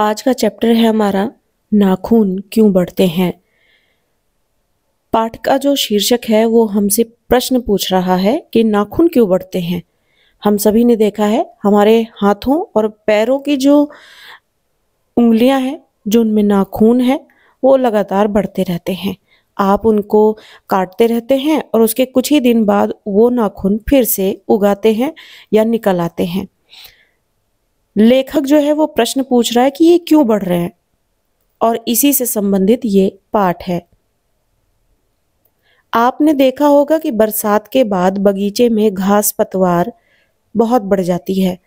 आज का चैप्टर है हमारा नाखून क्यों बढ़ते हैं पाठ का जो शीर्षक है वो हमसे प्रश्न पूछ रहा है कि नाखून क्यों बढ़ते हैं हम सभी ने देखा है हमारे हाथों और पैरों की जो उंगलियां हैं जो उनमें नाखून है वो लगातार बढ़ते रहते हैं आप उनको काटते रहते हैं और उसके कुछ ही दिन बाद वो नाखून फिर से उगाते हैं या निकल आते हैं लेखक जो है वो प्रश्न पूछ रहा है कि ये क्यों बढ़ रहे हैं और इसी से संबंधित ये पाठ है आपने देखा होगा कि बरसात के बाद बगीचे में घास पतवार बहुत बढ़ जाती है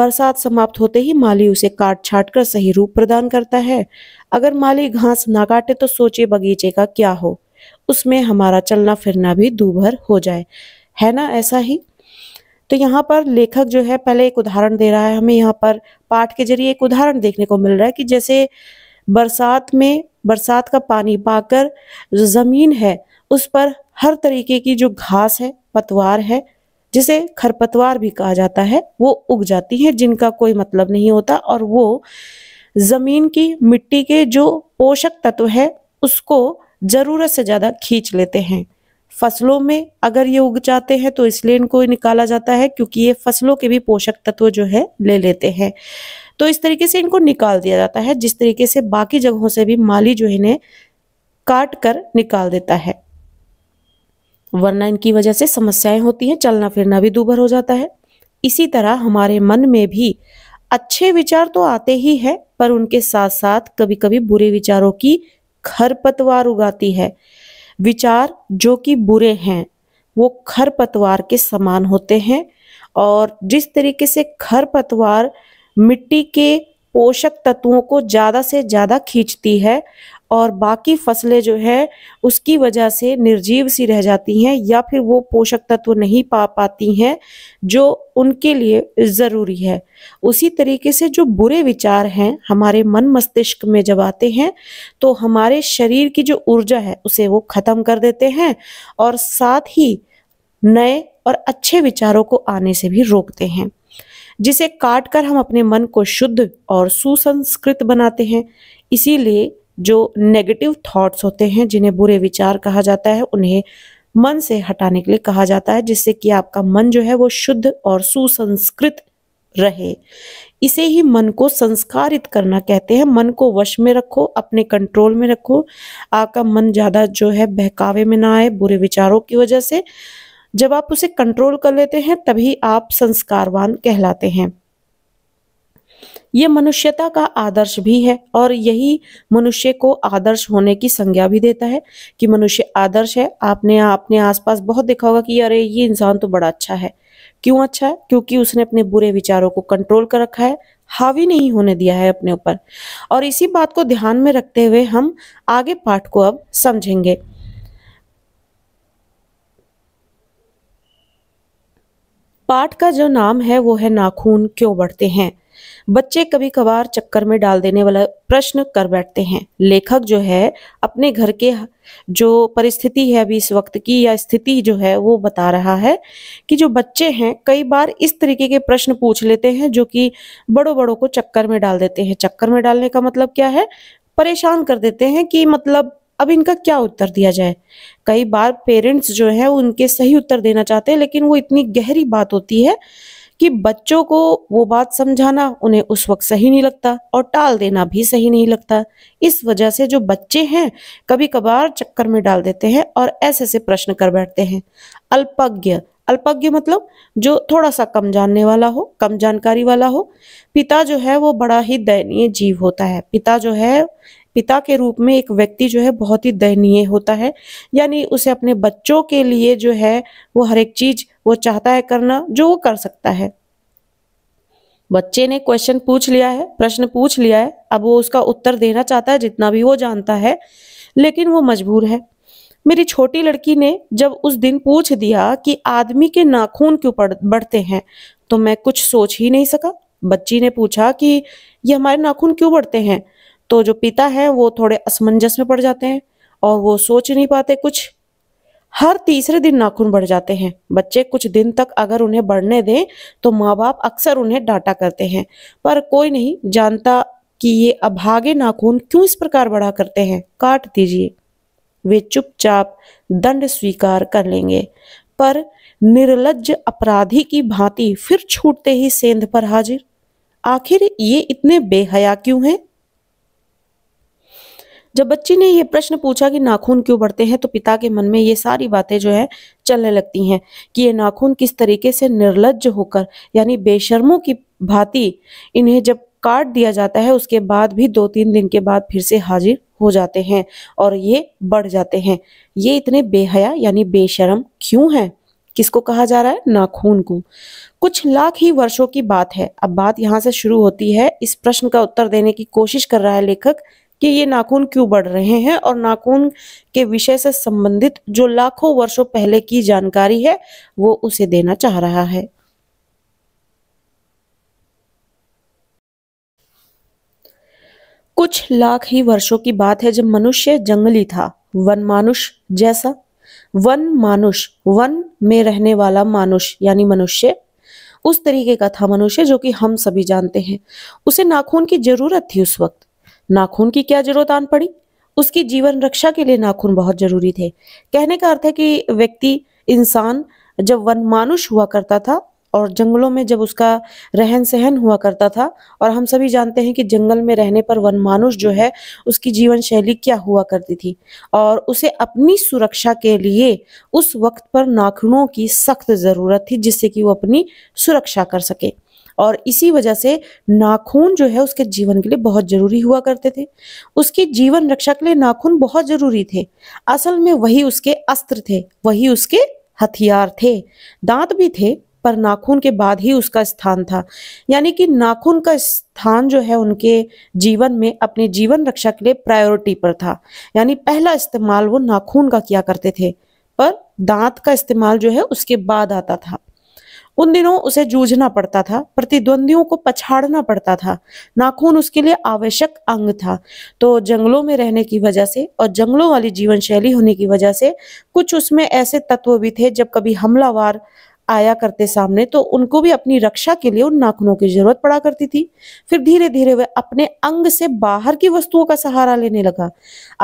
बरसात समाप्त होते ही माली उसे काट छाट कर सही रूप प्रदान करता है अगर माली घास ना काटे तो सोचे बगीचे का क्या हो उसमें हमारा चलना फिरना भी दूभर हो जाए है ना ऐसा ही तो यहाँ पर लेखक जो है पहले एक उदाहरण दे रहा है हमें यहाँ पर पाठ के जरिए एक उदाहरण देखने को मिल रहा है कि जैसे बरसात में बरसात का पानी पाकर जो ज़मीन है उस पर हर तरीके की जो घास है पतवार है जिसे खरपतवार भी कहा जाता है वो उग जाती है जिनका कोई मतलब नहीं होता और वो ज़मीन की मिट्टी के जो पोषक तत्व है उसको ज़रूरत से ज़्यादा खींच लेते हैं फसलों में अगर ये उग जाते हैं तो इसलिए इनको निकाला जाता है क्योंकि ये फसलों के भी पोषक तत्व जो है ले लेते हैं तो इस तरीके से इनको निकाल दिया जाता है जिस तरीके से बाकी जगहों से भी माली जो इन्हें काट कर निकाल देता है वरना इनकी वजह से समस्याएं होती हैं चलना फिरना भी दूभर हो जाता है इसी तरह हमारे मन में भी अच्छे विचार तो आते ही है पर उनके साथ साथ कभी कभी बुरे विचारों की खरपतवार उगाती है विचार जो कि बुरे हैं वो खरपतवार के समान होते हैं और जिस तरीके से खरपतवार मिट्टी के पोषक तत्वों को ज़्यादा से ज़्यादा खींचती है और बाकी फसलें जो है उसकी वजह से निर्जीव सी रह जाती हैं या फिर वो पोषक तत्व नहीं पा पाती हैं जो उनके लिए ज़रूरी है उसी तरीके से जो बुरे विचार हैं हमारे मन मस्तिष्क में जब आते हैं तो हमारे शरीर की जो ऊर्जा है उसे वो ख़त्म कर देते हैं और साथ ही नए और अच्छे विचारों को आने से भी रोकते हैं जिसे काट कर हम अपने मन को शुद्ध और सुसंस्कृत बनाते हैं इसीलिए जो नेगेटिव थॉट्स होते हैं जिन्हें बुरे विचार कहा जाता है उन्हें मन से हटाने के लिए कहा जाता है जिससे कि आपका मन जो है वो शुद्ध और सुसंस्कृत रहे इसे ही मन को संस्कारित करना कहते हैं मन को वश में रखो अपने कंट्रोल में रखो आपका मन ज़्यादा जो है बहकावे में ना आए बुरे विचारों की वजह से जब आप उसे कंट्रोल कर लेते हैं तभी आप संस्कारवान कहलाते हैं ये मनुष्यता का आदर्श भी है और यही मनुष्य को आदर्श होने की संज्ञा भी देता है कि मनुष्य आदर्श है आपने अपने आसपास बहुत देखा होगा कि अरे ये इंसान तो बड़ा अच्छा है क्यों अच्छा है क्योंकि उसने अपने बुरे विचारों को कंट्रोल कर रखा है हावी नहीं होने दिया है अपने ऊपर और इसी बात को ध्यान में रखते हुए हम आगे पाठ को अब समझेंगे पाठ का जो नाम है वो है नाखून क्यों बढ़ते हैं बच्चे कभी कभार चक्कर में डाल देने वाला प्रश्न कर बैठते हैं लेखक जो है अपने घर के जो परिस्थिति है अभी इस वक्त की या स्थिति जो है वो बता रहा है कि जो बच्चे हैं कई बार इस तरीके के प्रश्न पूछ लेते हैं जो कि बड़ों बड़ों को चक्कर में डाल देते हैं चक्कर में डालने का मतलब क्या है परेशान कर देते हैं कि मतलब अब इनका क्या उत्तर दिया जाए कई बार पेरेंट्स जो है उनके सही उत्तर देना चाहते हैं लेकिन वो इतनी गहरी बात होती है कि बच्चों को वो बात समझाना उन्हें उस वक्त सही नहीं लगता और टाल देना भी सही नहीं लगता इस वजह से जो बच्चे हैं कभी कभार चक्कर में डाल देते हैं और ऐसे ऐसे प्रश्न कर बैठते हैं अल्पज्ञ अल्पज्ञ मतलब जो थोड़ा सा कम जानने वाला हो कम जानकारी वाला हो पिता जो है वो बड़ा ही दयनीय जीव होता है पिता जो है पिता के रूप में एक व्यक्ति जो है बहुत ही दयनीय होता है यानी उसे अपने बच्चों के लिए जो है वो हर एक चीज वो चाहता है करना जो वो कर सकता है बच्चे ने क्वेश्चन पूछ लिया है प्रश्न पूछ लिया है अब वो उसका उत्तर देना चाहता है जितना भी वो जानता है लेकिन वो मजबूर है मेरी छोटी लड़की ने जब उस दिन पूछ दिया कि आदमी के नाखून क्यों बढ़ते हैं तो मैं कुछ सोच ही नहीं सका बच्ची ने पूछा कि ये हमारे नाखून क्यों बढ़ते हैं तो जो पिता है वो थोड़े असमंजस में पड़ जाते हैं और वो सोच नहीं पाते कुछ हर तीसरे दिन नाखून बढ़ जाते हैं बच्चे कुछ दिन तक अगर उन्हें बढ़ने दें तो माँ बाप अक्सर उन्हें डांटा करते हैं पर कोई नहीं जानता कि ये अभागे नाखून क्यों इस प्रकार बढ़ा करते हैं काट दीजिए वे चुपचाप दंड स्वीकार कर लेंगे पर निर्लज अपराधी की भांति फिर छूटते ही सेंध पर हाजिर आखिर ये इतने बेहया क्यों हैं जब बच्ची ने यह प्रश्न पूछा कि नाखून क्यों बढ़ते हैं तो पिता के मन में ये सारी बातें जो है चलने लगती हैं कि ये नाखून किस तरीके से निर्लज होकर यानी बेशर्मों की भांति इन्हें जब काट दिया जाता है उसके बाद भी दो तीन दिन के बाद फिर से हाजिर हो जाते हैं और ये बढ़ जाते हैं ये इतने बेहया यानी बेशरम क्यों है किसको कहा जा रहा है नाखून को कुछ लाख ही वर्षों की बात है अब बात यहाँ से शुरू होती है इस प्रश्न का उत्तर देने की कोशिश कर रहा है लेखक कि ये नाखून क्यों बढ़ रहे हैं और नाखून के विषय से संबंधित जो लाखों वर्षों पहले की जानकारी है वो उसे देना चाह रहा है कुछ लाख ही वर्षों की बात है जब मनुष्य जंगली था वन मानुष जैसा वन मानुष वन में रहने वाला मानुष यानी मनुष्य उस तरीके का था मनुष्य जो कि हम सभी जानते हैं उसे नाखून की जरूरत थी उस वक्त नाखून की क्या जरूरत आन पड़ी उसकी जीवन रक्षा के लिए नाखून बहुत जरूरी थे कहने का अर्थ है कि व्यक्ति इंसान जब वन मानुष हुआ करता था और जंगलों में जब उसका रहन सहन हुआ करता था और हम सभी जानते हैं कि जंगल में रहने पर वन मानुष जो है उसकी जीवन शैली क्या हुआ करती थी और उसे अपनी सुरक्षा के लिए उस वक्त पर नाखूनों की सख्त ज़रूरत थी जिससे कि वो अपनी सुरक्षा कर सके और इसी वजह से नाखून जो है उसके जीवन के लिए बहुत जरूरी हुआ करते थे उसकी जीवन रक्षा के लिए नाखून बहुत जरूरी थे असल में वही उसके अस्त्र थे वही उसके हथियार थे दांत भी थे पर नाखून के बाद ही उसका स्थान था यानी कि नाखून का स्थान जो है उनके जीवन में अपने जीवन रक्षा के लिए प्रायोरिटी पर था यानी पहला इस्तेमाल वो नाखून का किया करते थे पर दांत का इस्तेमाल जो है उसके बाद आता था उन दिनों उसे जूझना पड़ता था प्रतिद्वंदियों को पछाड़ना पड़ता था नाखून उसके लिए आवश्यक अंग था तो जंगलों में रहने की वजह से और जंगलों वाली जीवन शैली होने की वजह से कुछ उसमें ऐसे तत्व भी थे जब कभी हमलावार आया करते सामने तो उनको भी अपनी रक्षा के लिए उन नाखूनों की जरूरत पड़ा करती थी फिर धीरे धीरे वह अपने अंग से बाहर की वस्तुओं का सहारा लेने लगा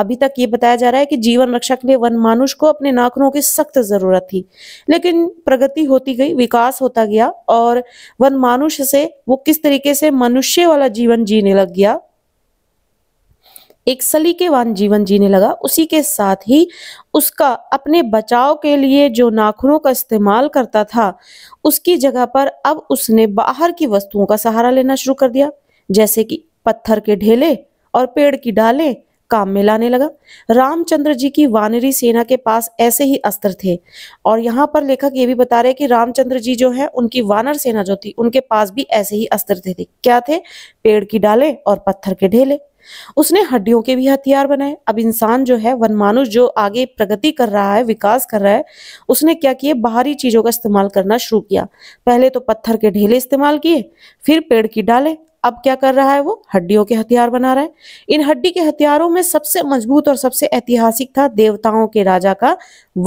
अभी तक ये बताया जा रहा है कि जीवन रक्षा के लिए वन मानुष को अपने नाखूनों की सख्त जरूरत थी लेकिन प्रगति होती गई विकास होता गया और वन मानुष से वो किस तरीके से मनुष्य वाला जीवन जीने लग गया एक सलीकेवान जीवन जीने लगा उसी के साथ ही उसका अपने बचाव के लिए जो नाखूनों का इस्तेमाल करता था उसकी जगह पर अब उसने बाहर की वस्तुओं का सहारा लेना शुरू कर दिया जैसे कि पत्थर के ढेले और पेड़ की डालें काम में लाने लगा रामचंद्र जी की वानरी सेना के पास ऐसे ही अस्त्र थे और यहाँ पर लेखक ये भी बता रहे कि रामचंद्र जी जो है उनकी वानर सेना जो थी उनके पास भी ऐसे ही अस्त्र थे क्या थे पेड़ की डाले और पत्थर के ढेले उसने हड्डियों के भी हथियार बनाए अब इंसान जो है वनमानुष जो आगे प्रगति कर रहा है विकास कर रहा है उसने क्या किया बाहरी चीजों का इस्तेमाल करना शुरू किया पहले तो पत्थर के ढेले इस्तेमाल किए फिर पेड़ की डाले अब क्या कर रहा है वो हड्डियों के हथियार बना रहा है इन हड्डी के हथियारों में सबसे मजबूत और सबसे ऐतिहासिक था देवताओं के राजा का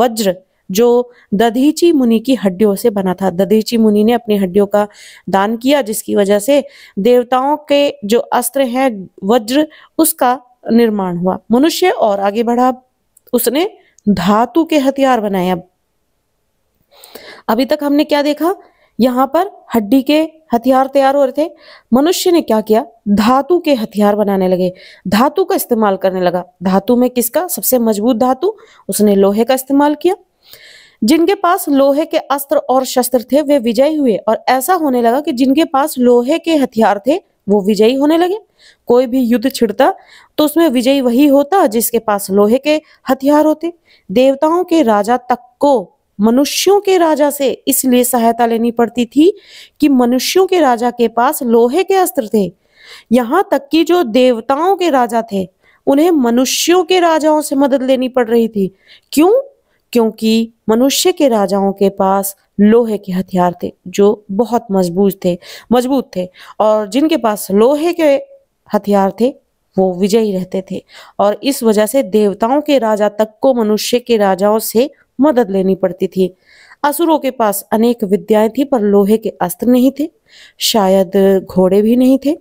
वज्र जो दधीची मुनि की हड्डियों से बना था दधीची मुनि ने अपनी हड्डियों का दान किया जिसकी वजह से देवताओं के जो अस्त्र हैं वज्र उसका निर्माण हुआ मनुष्य और आगे बढ़ा उसने धातु के हथियार बनाए अब अभी तक हमने क्या देखा यहाँ पर हड्डी के हथियार तैयार हो रहे थे मनुष्य ने क्या किया धातु के हथियार बनाने लगे धातु का इस्तेमाल करने लगा धातु में किसका सबसे मजबूत धातु उसने लोहे का इस्तेमाल किया जिनके पास लोहे के अस्त्र और शस्त्र थे वे विजयी हुए और ऐसा होने लगा कि जिनके पास लोहे के हथियार थे वो विजयी होने लगे कोई भी युद्ध छिड़ता तो उसमें विजयी वही होता जिसके पास लोहे के हथियार होते देवताओं के राजा तक को मनुष्यों के राजा से इसलिए सहायता लेनी पड़ती थी कि मनुष्यों के राजा के पास लोहे के अस्त्र थे यहाँ तक कि जो देवताओं के राजा थे उन्हें मनुष्यों के राजाओं से मदद लेनी पड़ रही थी क्यों क्योंकि मनुष्य के राजाओं के पास लोहे के हथियार थे जो बहुत मजबूत थे मजबूत थे और जिनके पास लोहे के हथियार थे वो विजयी रहते थे और इस वजह से देवताओं के राजा तक को मनुष्य के राजाओं से मदद लेनी पड़ती थी असुरों के पास अनेक विद्याएं थी पर लोहे के अस्त्र नहीं थे शायद घोड़े भी नहीं थे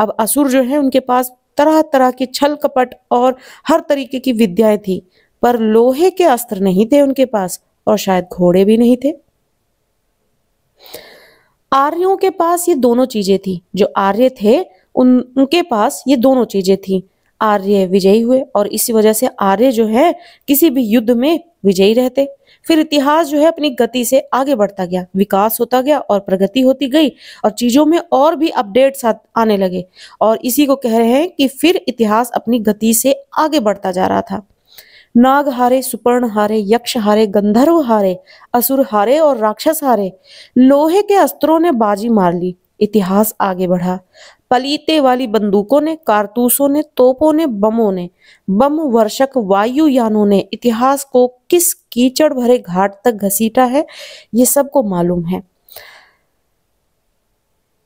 अब असुर जो है उनके पास तरह तरह के छल कपट और हर तरीके की विद्याएं थी पर लोहे के अस्त्र नहीं थे उनके पास और शायद घोड़े भी नहीं थे आर्यों के पास ये दोनों चीजें थी जो आर्य थे उन उनके पास ये दोनों चीजें थी आर्य विजयी हुए और इसी वजह से आर्य जो है किसी भी युद्ध में विजयी रहते फिर इतिहास जो है अपनी गति से आगे बढ़ता गया विकास होता गया और प्रगति होती गई और चीजों में और भी अपडेट आने लगे और इसी को कह रहे हैं कि फिर इतिहास अपनी गति से आगे बढ़ता जा रहा था नाग हारे सुपर्ण हारे यक्ष हारे गंधर्व हारे असुर हारे और राक्षस हारे लोहे के अस्त्रों ने बाजी मार ली इतिहास आगे बढ़ा पलीते वाली बंदूकों ने कारतूसों ने तोपों ने बमों ने बम वर्षक वायु यानों ने इतिहास को किस कीचड़ भरे घाट तक घसीटा है ये सबको मालूम है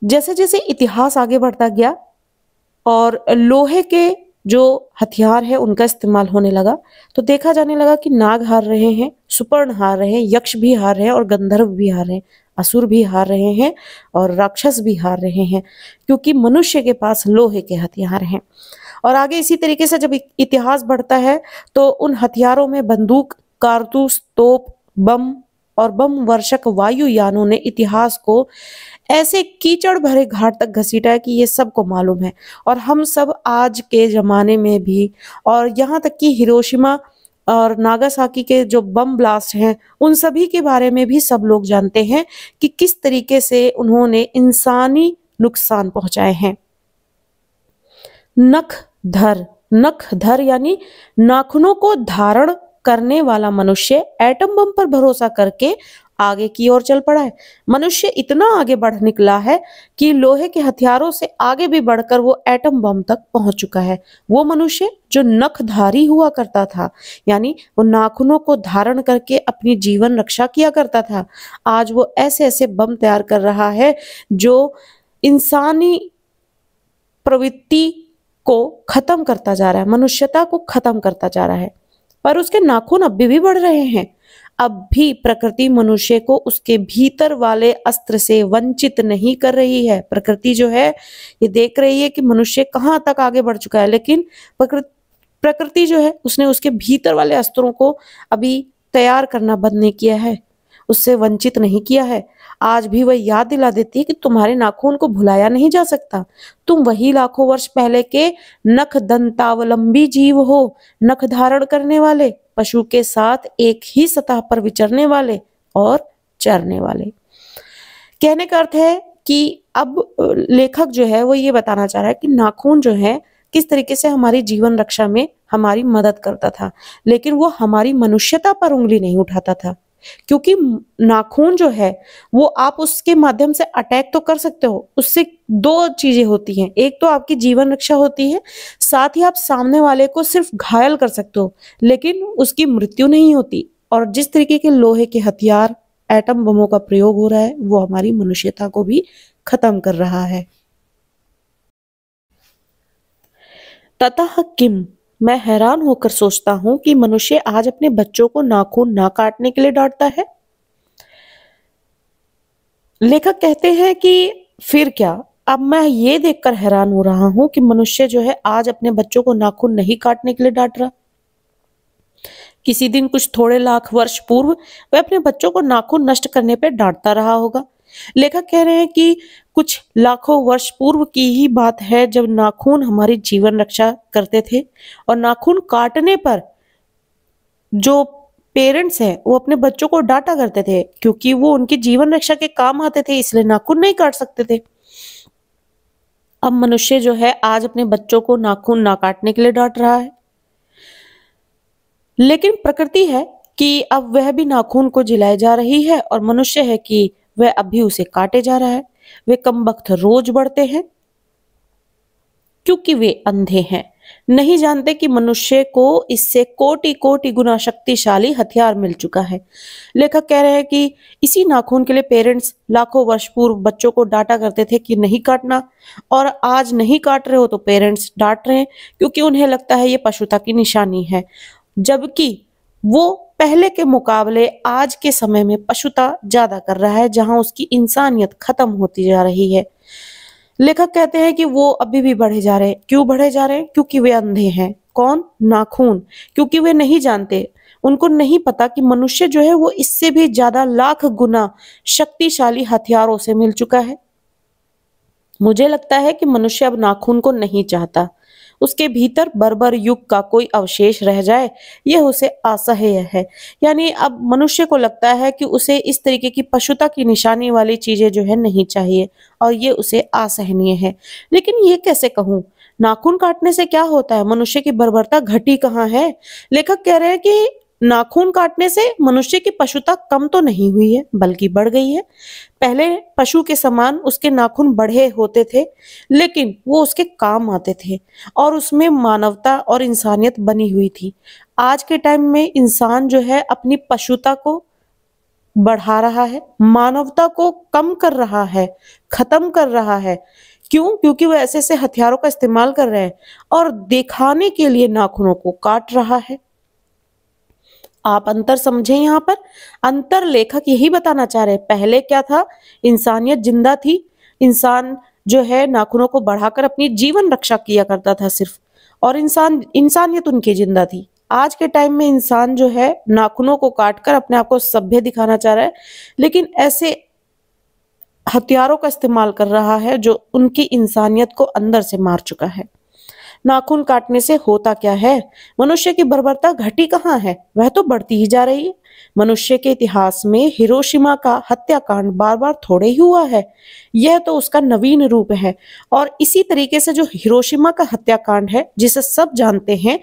जैसे जैसे इतिहास आगे बढ़ता गया और लोहे के जो हथियार है उनका इस्तेमाल होने लगा तो देखा जाने लगा कि नाग हार रहे हैं सुपर्ण हार रहे हैं यक्ष भी हार रहे हैं और गंधर्व भी हार रहे हैं असुर भी हार रहे हैं और राक्षस भी हार रहे हैं क्योंकि मनुष्य के पास लोहे के हथियार हैं और आगे इसी तरीके से जब इतिहास बढ़ता है तो उन हथियारों में बंदूक कारतूस तोप बम और बम वर्षक वायुयानों ने इतिहास को ऐसे कीचड़ भरे घाट तक घसीटा है कि ये सबको मालूम है और हम सब आज के ज़माने में भी और यहाँ तक कि हिरोशिमा और नागासाकी के जो बम ब्लास्ट हैं उन सभी के बारे में भी सब लोग जानते हैं कि किस तरीके से उन्होंने इंसानी नुकसान पहुंचाए हैं नख धर नख धर यानी नाखूनों को धारण करने वाला मनुष्य एटम बम पर भरोसा करके आगे की ओर चल पड़ा है मनुष्य इतना आगे बढ़ निकला है कि लोहे के हथियारों से आगे भी बढ़कर वो एटम बम तक पहुंच चुका है वो मनुष्य जो नखधारी हुआ करता था यानी वो नाखूनों को धारण करके अपनी जीवन रक्षा किया करता था आज वो ऐसे ऐसे बम तैयार कर रहा है जो इंसानी प्रवृत्ति को खत्म करता जा रहा है मनुष्यता को खत्म करता जा रहा है पर उसके नाखून अभी भी बढ़ रहे हैं अब भी प्रकृति मनुष्य को उसके भीतर वाले अस्त्र से वंचित नहीं कर रही है प्रकृति जो है ये देख रही है कि मनुष्य कहाँ तक आगे बढ़ चुका है लेकिन प्रकृति प्रकृति जो है उसने उसके भीतर वाले अस्त्रों को अभी तैयार करना बंद नहीं किया है उससे वंचित नहीं किया है आज भी वह याद दिला देती है कि तुम्हारे नाखून को भुलाया नहीं जा सकता तुम वही लाखों वर्ष पहले के नख दंतावलंबी जीव हो नख धारण करने वाले पशु के साथ एक ही सतह पर विचरने वाले और चरने वाले कहने का अर्थ है कि अब लेखक जो है वो ये बताना चाह रहा है कि नाखून जो है किस तरीके से हमारी जीवन रक्षा में हमारी मदद करता था लेकिन वो हमारी मनुष्यता पर उंगली नहीं उठाता था क्योंकि नाखून जो है वो आप उसके माध्यम से अटैक तो कर सकते हो उससे दो चीजें होती हैं एक तो आपकी जीवन रक्षा होती है साथ ही आप सामने वाले को सिर्फ घायल कर सकते हो लेकिन उसकी मृत्यु नहीं होती और जिस तरीके के लोहे के हथियार एटम बमों का प्रयोग हो रहा है वो हमारी मनुष्यता को भी खत्म कर रहा है तथा किम मैं हैरान होकर सोचता हूं कि मनुष्य आज अपने बच्चों को नाखून ना काटने के लिए डांटता है लेखक कहते हैं कि फिर क्या अब मैं ये देखकर हैरान हो रहा हूं कि मनुष्य जो है आज अपने बच्चों को नाखून नहीं काटने के लिए डांट रहा किसी दिन कुछ थोड़े लाख वर्ष पूर्व वह अपने बच्चों को नाखून नष्ट करने पर डांटता रहा होगा लेखक कह रहे हैं कि कुछ लाखों वर्ष पूर्व की ही बात है जब नाखून हमारी जीवन रक्षा करते थे और नाखून काटने पर जो पेरेंट्स हैं वो अपने बच्चों को डांटा करते थे क्योंकि वो उनकी जीवन रक्षा के काम आते थे इसलिए नाखून नहीं काट सकते थे अब मनुष्य जो है आज अपने बच्चों को नाखून ना काटने के लिए डांट रहा है लेकिन प्रकृति है कि अब वह भी नाखून को जिलाए जा रही है और मनुष्य है कि वह अभी उसे काटे जा रहा है वे कम वक्त रोज बढ़ते हैं क्योंकि वे अंधे हैं नहीं जानते कि मनुष्य को इससे कोटि कोटि गुना शक्तिशाली हथियार मिल चुका है लेखक कह रहे हैं कि इसी नाखून के लिए पेरेंट्स लाखों वर्ष पूर्व बच्चों को डांटा करते थे कि नहीं काटना और आज नहीं काट रहे हो तो पेरेंट्स डांट रहे हैं क्योंकि उन्हें लगता है ये पशुता की निशानी है जबकि वो पहले के मुकाबले आज के समय में पशुता ज्यादा कर रहा है जहां उसकी इंसानियत खत्म होती जा रही है लेखक कहते हैं कि वो अभी भी बढ़े जा रहे हैं क्यों बढ़े जा रहे हैं क्योंकि वे अंधे हैं कौन नाखून क्योंकि वे नहीं जानते उनको नहीं पता कि मनुष्य जो है वो इससे भी ज्यादा लाख गुना शक्तिशाली हथियारों से मिल चुका है मुझे लगता है कि मनुष्य अब नाखून को नहीं चाहता उसके भीतर बर्बर युग का कोई अवशेष रह जाए यह उसे असह्य है यानी अब मनुष्य को लगता है कि उसे इस तरीके की पशुता की निशानी वाली चीजें जो है नहीं चाहिए और ये उसे असहनीय है लेकिन ये कैसे कहूँ नाखून काटने से क्या होता है मनुष्य की बर्बरता घटी कहाँ है लेखक कह रहे हैं कि नाखून काटने से मनुष्य की पशुता कम तो नहीं हुई है बल्कि बढ़ गई है पहले पशु के समान उसके नाखून बढ़े होते थे लेकिन वो उसके काम आते थे और उसमें मानवता और इंसानियत बनी हुई थी आज के टाइम में इंसान जो है अपनी पशुता को बढ़ा रहा है मानवता को कम कर रहा है खत्म कर रहा है क्यों क्योंकि वो ऐसे ऐसे हथियारों का इस्तेमाल कर रहे हैं और दिखाने के लिए नाखूनों को काट रहा है आप अंतर समझे यहाँ पर अंतर लेखक यही बताना चाह रहे हैं पहले क्या था इंसानियत जिंदा थी इंसान जो है नाखूनों को बढ़ाकर अपनी जीवन रक्षा किया करता था सिर्फ और इंसान इंसानियत उनकी जिंदा थी आज के टाइम में इंसान जो है नाखूनों को काटकर अपने आप को सभ्य दिखाना चाह रहा है लेकिन ऐसे हथियारों का इस्तेमाल कर रहा है जो उनकी इंसानियत को अंदर से मार चुका है नाखून काटने से होता क्या है मनुष्य की बर्बरता घटी कहाँ है वह तो बढ़ती ही जा रही है मनुष्य के इतिहास में हिरोशिमा का हत्याकांड बार बार थोड़े ही हुआ है यह तो उसका नवीन रूप है और इसी तरीके से जो हिरोशिमा का हत्याकांड है जिसे सब जानते हैं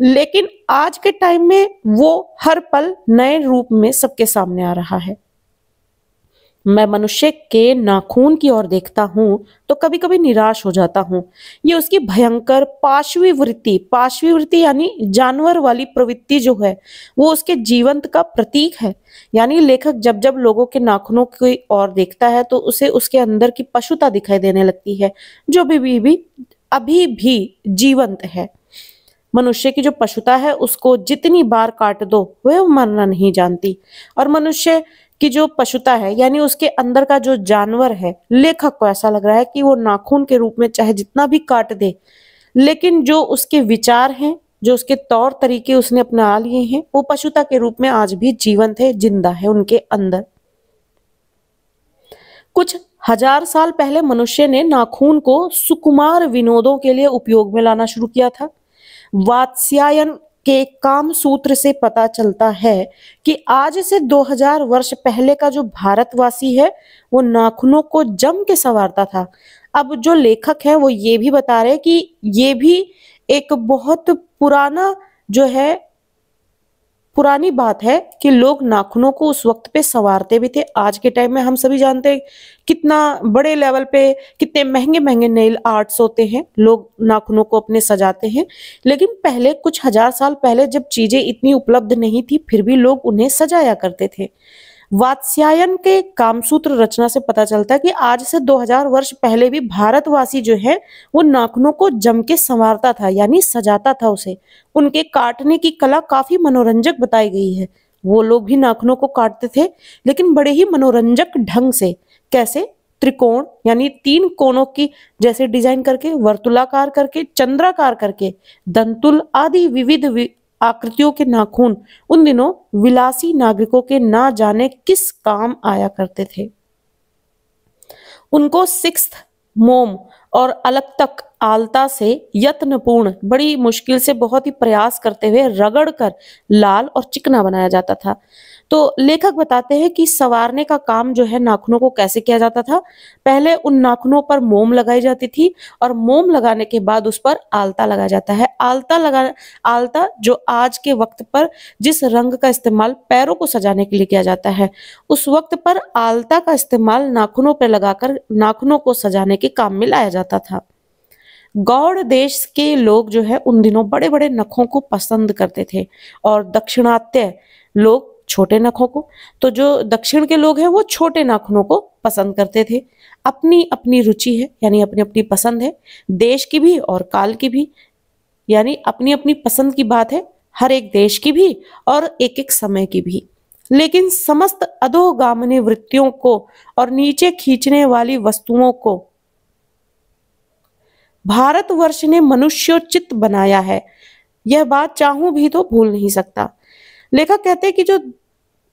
लेकिन आज के टाइम में वो हर पल नए रूप में सबके सामने आ रहा है मैं मनुष्य के नाखून की ओर देखता हूँ तो कभी कभी निराश हो जाता हूँ ये उसकी भयंकर पाशवी वृत्ति पाशवी वृत्ति यानी जानवर वाली प्रवृत्ति जो है वो उसके जीवंत का प्रतीक है यानी लेखक जब जब लोगों के नाखूनों की ओर देखता है तो उसे उसके अंदर की पशुता दिखाई देने लगती है जो भी, भी, भी अभी भी जीवंत है मनुष्य की जो पशुता है उसको जितनी बार काट दो वह मरना नहीं जानती और मनुष्य कि जो पशुता है यानी उसके अंदर का जो जानवर है लेखक को ऐसा लग रहा है कि वो नाखून के रूप में चाहे जितना भी काट दे लेकिन जो उसके विचार हैं जो उसके तौर तरीके उसने अपना लिए हैं वो पशुता के रूप में आज भी जीवंत है जिंदा है उनके अंदर कुछ हजार साल पहले मनुष्य ने नाखून को सुकुमार विनोदों के लिए उपयोग में लाना शुरू किया था वात्स्यायन के काम सूत्र से पता चलता है कि आज से 2000 वर्ष पहले का जो भारतवासी है वो नाखूनों को जम के संवारता था अब जो लेखक है वो ये भी बता रहे कि ये भी एक बहुत पुराना जो है पुरानी बात है कि लोग नाखूनों को उस वक्त पे संवारते भी थे आज के टाइम में हम सभी जानते हैं कितना बड़े लेवल पे कितने महंगे महंगे नेल आर्ट्स होते हैं लोग नाखूनों को अपने सजाते हैं लेकिन पहले कुछ हजार साल पहले जब चीजें इतनी उपलब्ध नहीं थी फिर भी लोग उन्हें सजाया करते थे वात्स्यायन के कामसूत्र रचना से पता चलता है कि आज से 2000 वर्ष पहले भी भारतवासी जो है वो नाखनों को जम के संवारता था यानी सजाता था उसे उनके काटने की कला काफी मनोरंजक बताई गई है वो लोग भी नाखनों को काटते थे लेकिन बड़े ही मनोरंजक ढंग से कैसे त्रिकोण यानी तीन कोणों की जैसे डिजाइन करके वर्तुलाकार करके चंद्राकार करके दंतुल आदि विविध आकृतियों के नाखून उन दिनों विलासी नागरिकों के ना जाने किस काम आया करते थे उनको सिक्स मोम और अलग तक आलता से यत्नपूर्ण बड़ी मुश्किल से बहुत ही प्रयास करते हुए रगड़ कर लाल और चिकना बनाया जाता था तो लेखक बताते हैं कि सवारने का काम जो है नाखूनों को कैसे किया जाता था पहले उन नाखूनों पर मोम लगाई जाती थी और मोम लगाने के बाद उस पर आलता लगाया जाता है आलता लगा आलता जो आज के वक्त पर जिस रंग का इस्तेमाल पैरों को सजाने के लिए किया जाता है उस वक्त पर आलता का इस्तेमाल नाखूनों पर लगाकर नाखूनों को सजाने के काम में लाया जाता था गौड़ देश के लोग जो है उन दिनों बड़े बड़े नखों को पसंद करते थे और दक्षिणात्य लोग छोटे नखों को तो जो दक्षिण के लोग हैं वो छोटे नाखनों को पसंद करते थे अपनी अपनी रुचि है यानी अपनी अपनी पसंद है देश की भी और काल की भी यानी अपनी अपनी पसंद की बात है हर एक देश की भी और एक एक समय की भी लेकिन समस्त अधोगामनी वृत्तियों को और नीचे खींचने वाली वस्तुओं को भारतवर्ष ने मनुष्योचित बनाया है यह बात चाहूं भी तो भूल नहीं सकता लेखक कहते हैं कि जो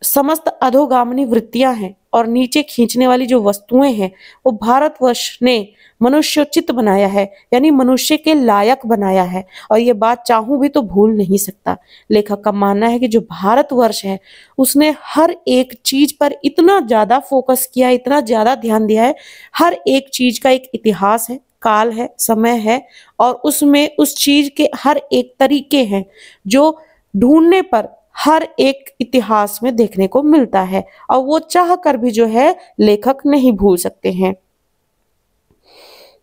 समस्त अधोगामिनी वृत्तियां हैं और नीचे खींचने वाली जो वस्तुएं हैं वो भारतवर्ष ने मनुष्योचित बनाया है यानी मनुष्य के लायक बनाया है और ये बात चाहूं भी तो भूल नहीं सकता लेखक का मानना है कि जो भारतवर्ष है उसने हर एक चीज पर इतना ज्यादा फोकस किया इतना ज्यादा ध्यान दिया है हर एक चीज का एक इतिहास है काल है समय है और उसमें उस चीज के हर एक तरीके हैं जो ढूंढने पर हर एक इतिहास में देखने को मिलता है और वो चाह कर भी जो है लेखक नहीं भूल सकते हैं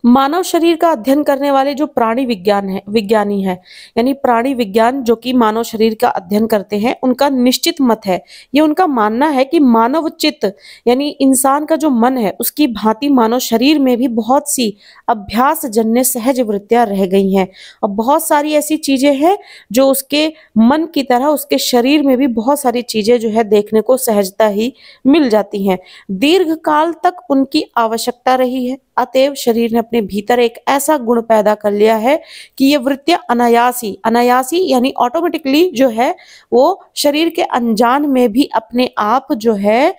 मानव शरीर का अध्ययन करने वाले जो प्राणी विज्ञान है विज्ञानी है यानी प्राणी विज्ञान जो कि मानव शरीर का अध्ययन करते हैं उनका निश्चित मत है ये उनका मानना है कि मानव चित्त यानी इंसान का जो मन है उसकी भांति मानव शरीर में भी बहुत सी अभ्यास जन्य सहज वृत्तियां रह गई हैं और बहुत सारी ऐसी चीजें हैं जो उसके मन की तरह उसके शरीर में भी बहुत सारी चीजें जो है देखने को सहजता ही मिल जाती है दीर्घ काल तक उनकी आवश्यकता रही है अतएव शरीर ने अपने भीतर एक ऐसा गुण पैदा कर लिया है कि ये वृत्तियां अनायासी अनायासी यानी ऑटोमेटिकली जो है वो शरीर के अनजान में भी अपने आप जो है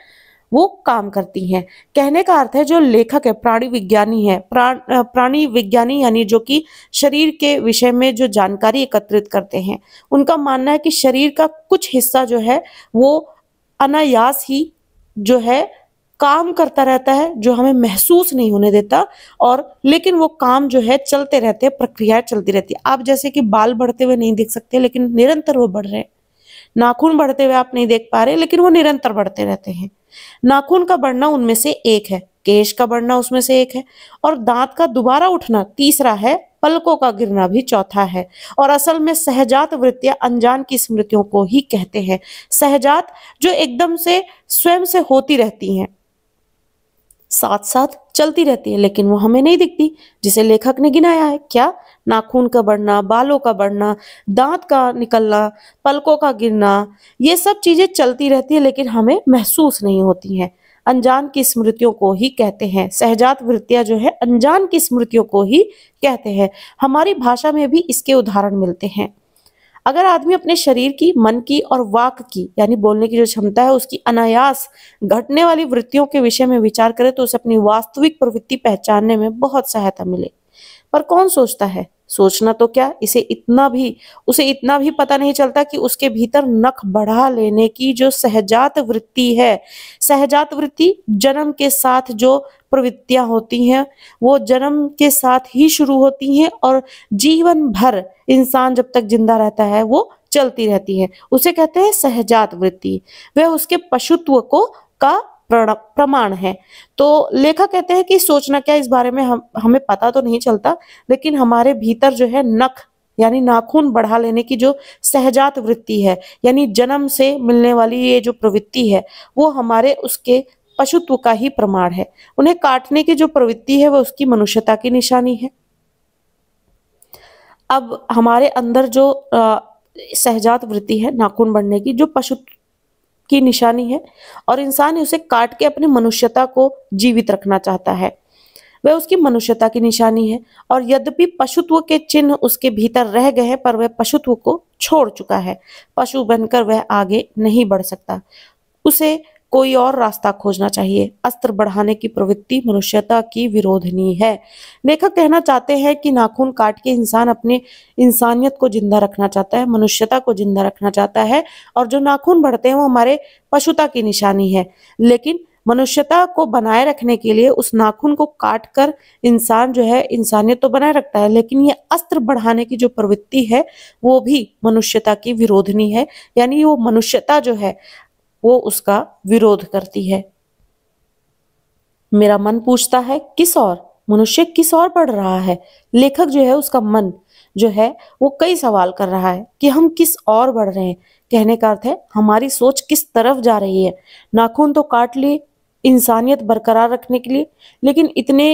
वो काम करती हैं कहने का अर्थ है जो लेखक है प्राणी विज्ञानी है प्राण प्राणी विज्ञानी यानी जो कि शरीर के विषय में जो जानकारी एकत्रित करते हैं उनका मानना है कि शरीर का कुछ हिस्सा जो है वो अनायास ही जो है काम करता रहता है जो हमें महसूस नहीं होने देता और लेकिन वो काम जो है चलते रहते हैं प्रक्रिया चलती रहती है आप जैसे कि बाल बढ़ते हुए नहीं देख सकते लेकिन निरंतर वो बढ़ रहे हैं नाखून बढ़ते हुए आप नहीं देख पा रहे लेकिन वो निरंतर बढ़ते रहते हैं नाखून का बढ़ना उनमें से एक है केश का बढ़ना उसमें से एक है और दांत का दोबारा उठना तीसरा है पलकों का गिरना भी चौथा है और असल में सहजात वृत्तियां अनजान की स्मृतियों को ही कहते हैं सहजात जो एकदम से स्वयं से होती रहती हैं साथ साथ चलती रहती है लेकिन वो हमें नहीं दिखती जिसे लेखक ने गिनाया है क्या नाखून का बढ़ना बालों का बढ़ना दांत का निकलना पलकों का गिरना ये सब चीजें चलती रहती है लेकिन हमें महसूस नहीं होती हैं अनजान की स्मृतियों को ही कहते हैं सहजात वृत्तियां जो है अनजान की स्मृतियों को ही कहते हैं हमारी भाषा में भी इसके उदाहरण मिलते हैं अगर आदमी अपने शरीर की मन की और वाक की यानी बोलने की जो क्षमता है उसकी अनायास घटने वाली वृत्तियों के विषय में विचार करे तो उसे अपनी वास्तविक प्रवृत्ति पहचानने में बहुत सहायता मिले पर कौन सोचता है सोचना तो क्या इसे इतना भी उसे इतना भी पता नहीं चलता कि उसके भीतर नख बढ़ा लेने की जो सहजात वृत्ति है सहजात वृत्ति जन्म के साथ जो प्रवृत्तियां होती हैं वो जन्म के साथ ही शुरू होती हैं और जीवन भर इंसान जब तक जिंदा रहता है वो चलती रहती है उसे कहते हैं सहजात वृत्ति वह उसके पशुत्व को का प्रमाण है तो लेखक कहते हैं कि सोचना क्या इस बारे में हम हमें पता तो नहीं चलता लेकिन हमारे भीतर जो है नख यानी नाखून बढ़ा लेने की जो सहजात वृत्ति है यानी जन्म से मिलने वाली ये जो प्रवृत्ति है वो हमारे उसके पशुत्व का ही प्रमाण है उन्हें काटने की जो प्रवृत्ति है वो उसकी मनुष्यता की निशानी है अब हमारे अंदर जो आ, सहजात वृत्ति है नाखून बढ़ने की जो पशुत्व की निशानी है और इंसान उसे काट के अपनी मनुष्यता को जीवित रखना चाहता है वह उसकी मनुष्यता की निशानी है और यद्यपि पशुत्व के चिन्ह उसके भीतर रह गए हैं पर वह पशुत्व को छोड़ चुका है पशु बनकर वह आगे नहीं बढ़ सकता उसे कोई और रास्ता खोजना चाहिए अस्त्र बढ़ाने की प्रवृत्ति मनुष्यता की विरोधनी है लेखक कहना चाहते हैं कि नाखून काट के इंसान अपने इंसानियत को जिंदा रखना चाहता है मनुष्यता को जिंदा रखना चाहता है और जो नाखून बढ़ते हैं वो हमारे पशुता की निशानी है लेकिन मनुष्यता को बनाए रखने के लिए उस नाखून को काट कर इंसान जो है इंसानियत तो बनाए रखता है लेकिन ये अस्त्र बढ़ाने की जो प्रवृत्ति है वो भी मनुष्यता की विरोधनी है यानी वो मनुष्यता जो है वो उसका विरोध करती है मेरा मन पूछता है किस और मनुष्य किस और पढ़ रहा है लेखक जो है उसका मन जो है वो कई सवाल कर रहा है कि हम किस और बढ़ रहे हैं कहने का अर्थ है हमारी सोच किस तरफ जा रही है नाखून तो काट लिए इंसानियत बरकरार रखने के लिए लेकिन इतने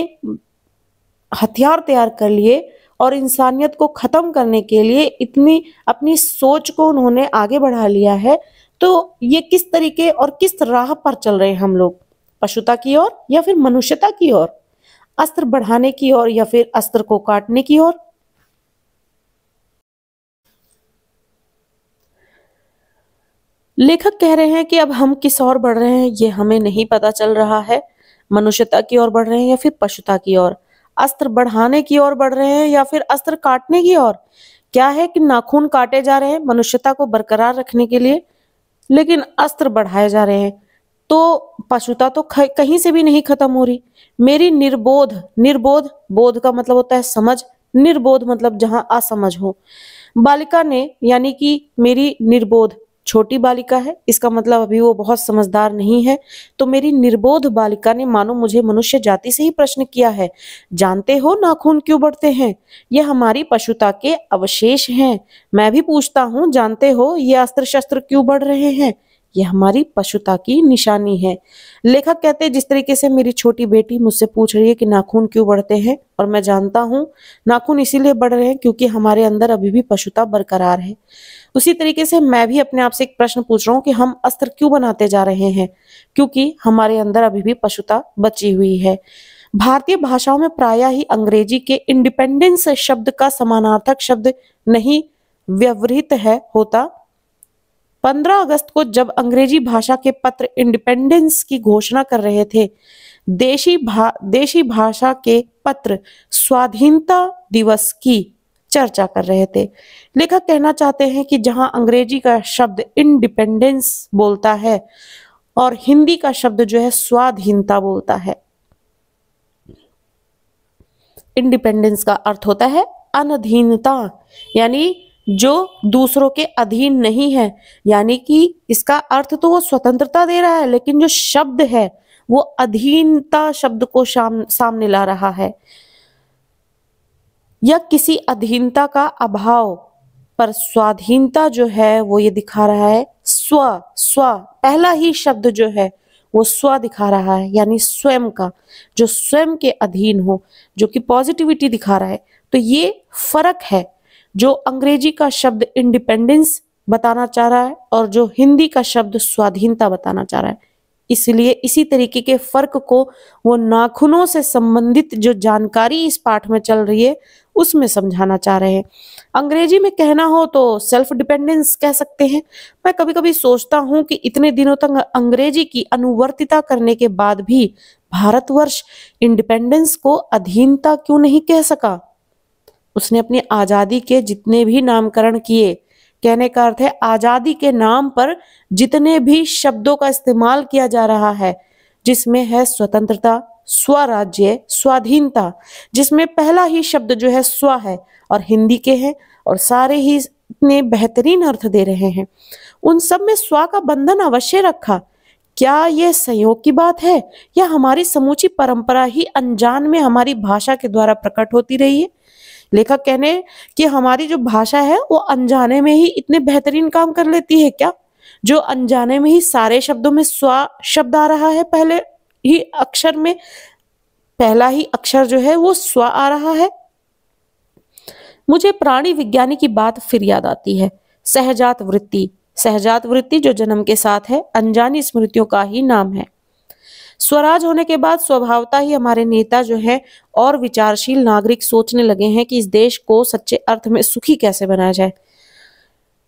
हथियार तैयार कर लिए और इंसानियत को ख़त्म करने के लिए इतनी अपनी सोच को उन्होंने आगे बढ़ा लिया है तो ये किस तरीके और किस राह पर चल रहे हम लोग पशुता की ओर या फिर मनुष्यता की ओर अस्त्र बढ़ाने की ओर या फिर अस्त्र को काटने की ओर लेखक कह रहे हैं कि अब हम किस ओर बढ़ रहे हैं ये हमें नहीं पता चल रहा है मनुष्यता की ओर बढ़ रहे हैं या फिर पशुता की ओर अस्त्र बढ़ाने की ओर बढ़ रहे हैं या फिर अस्त्र काटने की ओर क्या है कि नाखून काटे जा रहे हैं मनुष्यता को बरकरार रखने के लिए लेकिन अस्त्र बढ़ाए जा रहे हैं तो पशुता तो कहीं से भी नहीं खत्म हो रही मेरी निर्बोध निर्बोध बोध का मतलब होता है समझ निर्बोध मतलब जहां असमझ हो बालिका ने यानी कि मेरी निर्बोध छोटी बालिका है इसका मतलब अभी वो बहुत समझदार नहीं है तो मेरी निर्बोध बालिका ने मानो मुझे मनुष्य जाति से ही प्रश्न किया है जानते हो नाखून क्यों बढ़ते हैं यह हमारी पशुता के अवशेष हैं मैं भी पूछता हूँ जानते हो ये अस्त्र शस्त्र क्यों बढ़ रहे हैं ये हमारी पशुता की निशानी है लेखक कहते हैं जिस तरीके से मेरी छोटी बेटी मुझसे पूछ रही है कि नाखून क्यों बढ़ते हैं और मैं जानता हूँ नाखून इसीलिए बढ़ रहे हैं क्योंकि हमारे अंदर अभी भी पशुता बरकरार है उसी तरीके से मैं भी अपने आप से एक प्रश्न पूछ रहा हूँ कि हम अस्त्र क्यों बनाते जा रहे हैं क्योंकि हमारे अंदर अभी भी पशुता बची हुई है भारतीय भाषाओं में प्राय ही अंग्रेजी के इंडिपेंडेंस शब्द का समानार्थक शब्द नहीं व्यवहित है होता 15 अगस्त को जब अंग्रेजी भाषा के पत्र इंडिपेंडेंस की घोषणा कर रहे थे देशी भा, देशी भाषा के पत्र स्वाधीनता दिवस की चर्चा कर रहे थे लेखक कहना चाहते हैं कि जहां अंग्रेजी का शब्द इंडिपेंडेंस बोलता है और हिंदी का शब्द जो है स्वाधीनता बोलता है इंडिपेंडेंस का अर्थ होता है अनधीनता यानी जो दूसरों के अधीन नहीं है यानी कि इसका अर्थ तो वो स्वतंत्रता दे रहा है लेकिन जो शब्द है वो अधीनता शब्द को शाम, सामने ला रहा है या किसी अधीनता का अभाव पर स्वाधीनता जो है वो ये दिखा रहा है स्व स्व पहला ही शब्द जो है वो स्व दिखा रहा है यानी स्वयं का जो स्वयं के अधीन हो जो कि पॉजिटिविटी दिखा रहा है तो ये फर्क है जो अंग्रेजी का शब्द इंडिपेंडेंस बताना चाह रहा है और जो हिंदी का शब्द स्वाधीनता बताना चाह रहा है इसलिए इसी तरीके के फर्क को वो नाखूनों से संबंधित जो जानकारी इस पाठ में चल रही है उसमें समझाना चाह रहे हैं अंग्रेजी में कहना हो तो सेल्फ डिपेंडेंस कह सकते हैं मैं कभी कभी सोचता हूं कि इतने दिनों तक अंग्रेजी की अनुवर्तिता करने के बाद भी भारतवर्ष इंडिपेंडेंस को अधीनता क्यों नहीं कह सका उसने अपनी आज़ादी के जितने भी नामकरण किए कहने का अर्थ है आज़ादी के नाम पर जितने भी शब्दों का इस्तेमाल किया जा रहा है जिसमें है स्वतंत्रता स्वराज्य स्वाधीनता जिसमें पहला ही शब्द जो है स्व है और हिंदी के हैं और सारे ही इतने बेहतरीन अर्थ दे रहे हैं उन सब में स्व का बंधन अवश्य रखा क्या यह संयोग की बात है या हमारी समूची परंपरा ही अनजान में हमारी भाषा के द्वारा प्रकट होती रही है लेखक कहने कि हमारी जो भाषा है वो अनजाने में ही इतने बेहतरीन काम कर लेती है क्या जो अनजाने में ही सारे शब्दों में स्वा शब्द आ रहा है पहले ही अक्षर में पहला ही अक्षर जो है वो स्व आ रहा है मुझे प्राणी विज्ञानी की बात फिर याद आती है सहजात वृत्ति सहजात वृत्ति जो जन्म के साथ है अनजानी स्मृतियों का ही नाम है स्वराज होने के बाद स्वभावता ही हमारे नेता जो है और विचारशील नागरिक सोचने लगे हैं कि इस देश को सच्चे अर्थ में सुखी कैसे बनाया जाए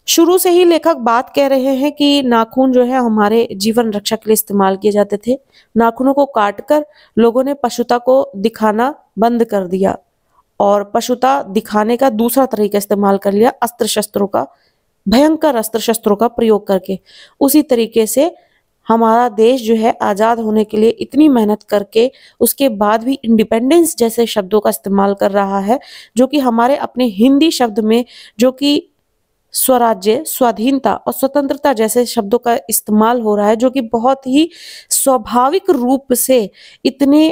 शुरू से ही लेखक बात कह रहे हैं कि नाखून जो है हमारे जीवन रक्षा के लिए इस्तेमाल किए जाते थे नाखूनों को काटकर लोगों ने पशुता को दिखाना बंद कर दिया और पशुता दिखाने का दूसरा तरीका इस्तेमाल कर लिया अस्त्र शस्त्रों का भयंकर अस्त्र शस्त्रों का प्रयोग करके उसी तरीके से हमारा देश जो है आज़ाद होने के लिए इतनी मेहनत करके उसके बाद भी इंडिपेंडेंस जैसे शब्दों का इस्तेमाल कर रहा है जो कि हमारे अपने हिंदी शब्द में जो कि स्वराज्य स्वाधीनता और स्वतंत्रता जैसे शब्दों का इस्तेमाल हो रहा है जो कि बहुत ही स्वाभाविक रूप से इतने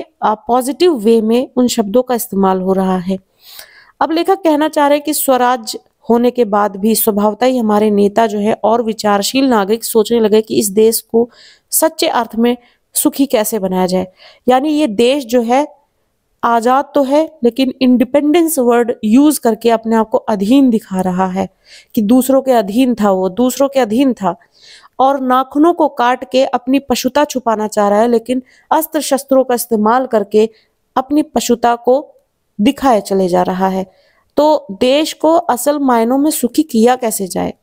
पॉजिटिव वे में उन शब्दों का इस्तेमाल हो रहा है अब लेखक कहना चाह रहे हैं कि स्वराज्य होने के बाद भी स्वभावता ही हमारे नेता जो है और विचारशील नागरिक सोचने लगे कि इस देश को सच्चे अर्थ में सुखी कैसे बनाया जाए यानी ये देश जो है आज़ाद तो है लेकिन इंडिपेंडेंस वर्ड यूज करके अपने आप को अधीन दिखा रहा है कि दूसरों के अधीन था वो दूसरों के अधीन था और नाखूनों को काट के अपनी पशुता छुपाना चाह रहा है लेकिन अस्त्र शस्त्रों का इस्तेमाल करके अपनी पशुता को दिखाए चले जा रहा है तो देश को असल मायनों में सुखी किया कैसे जाए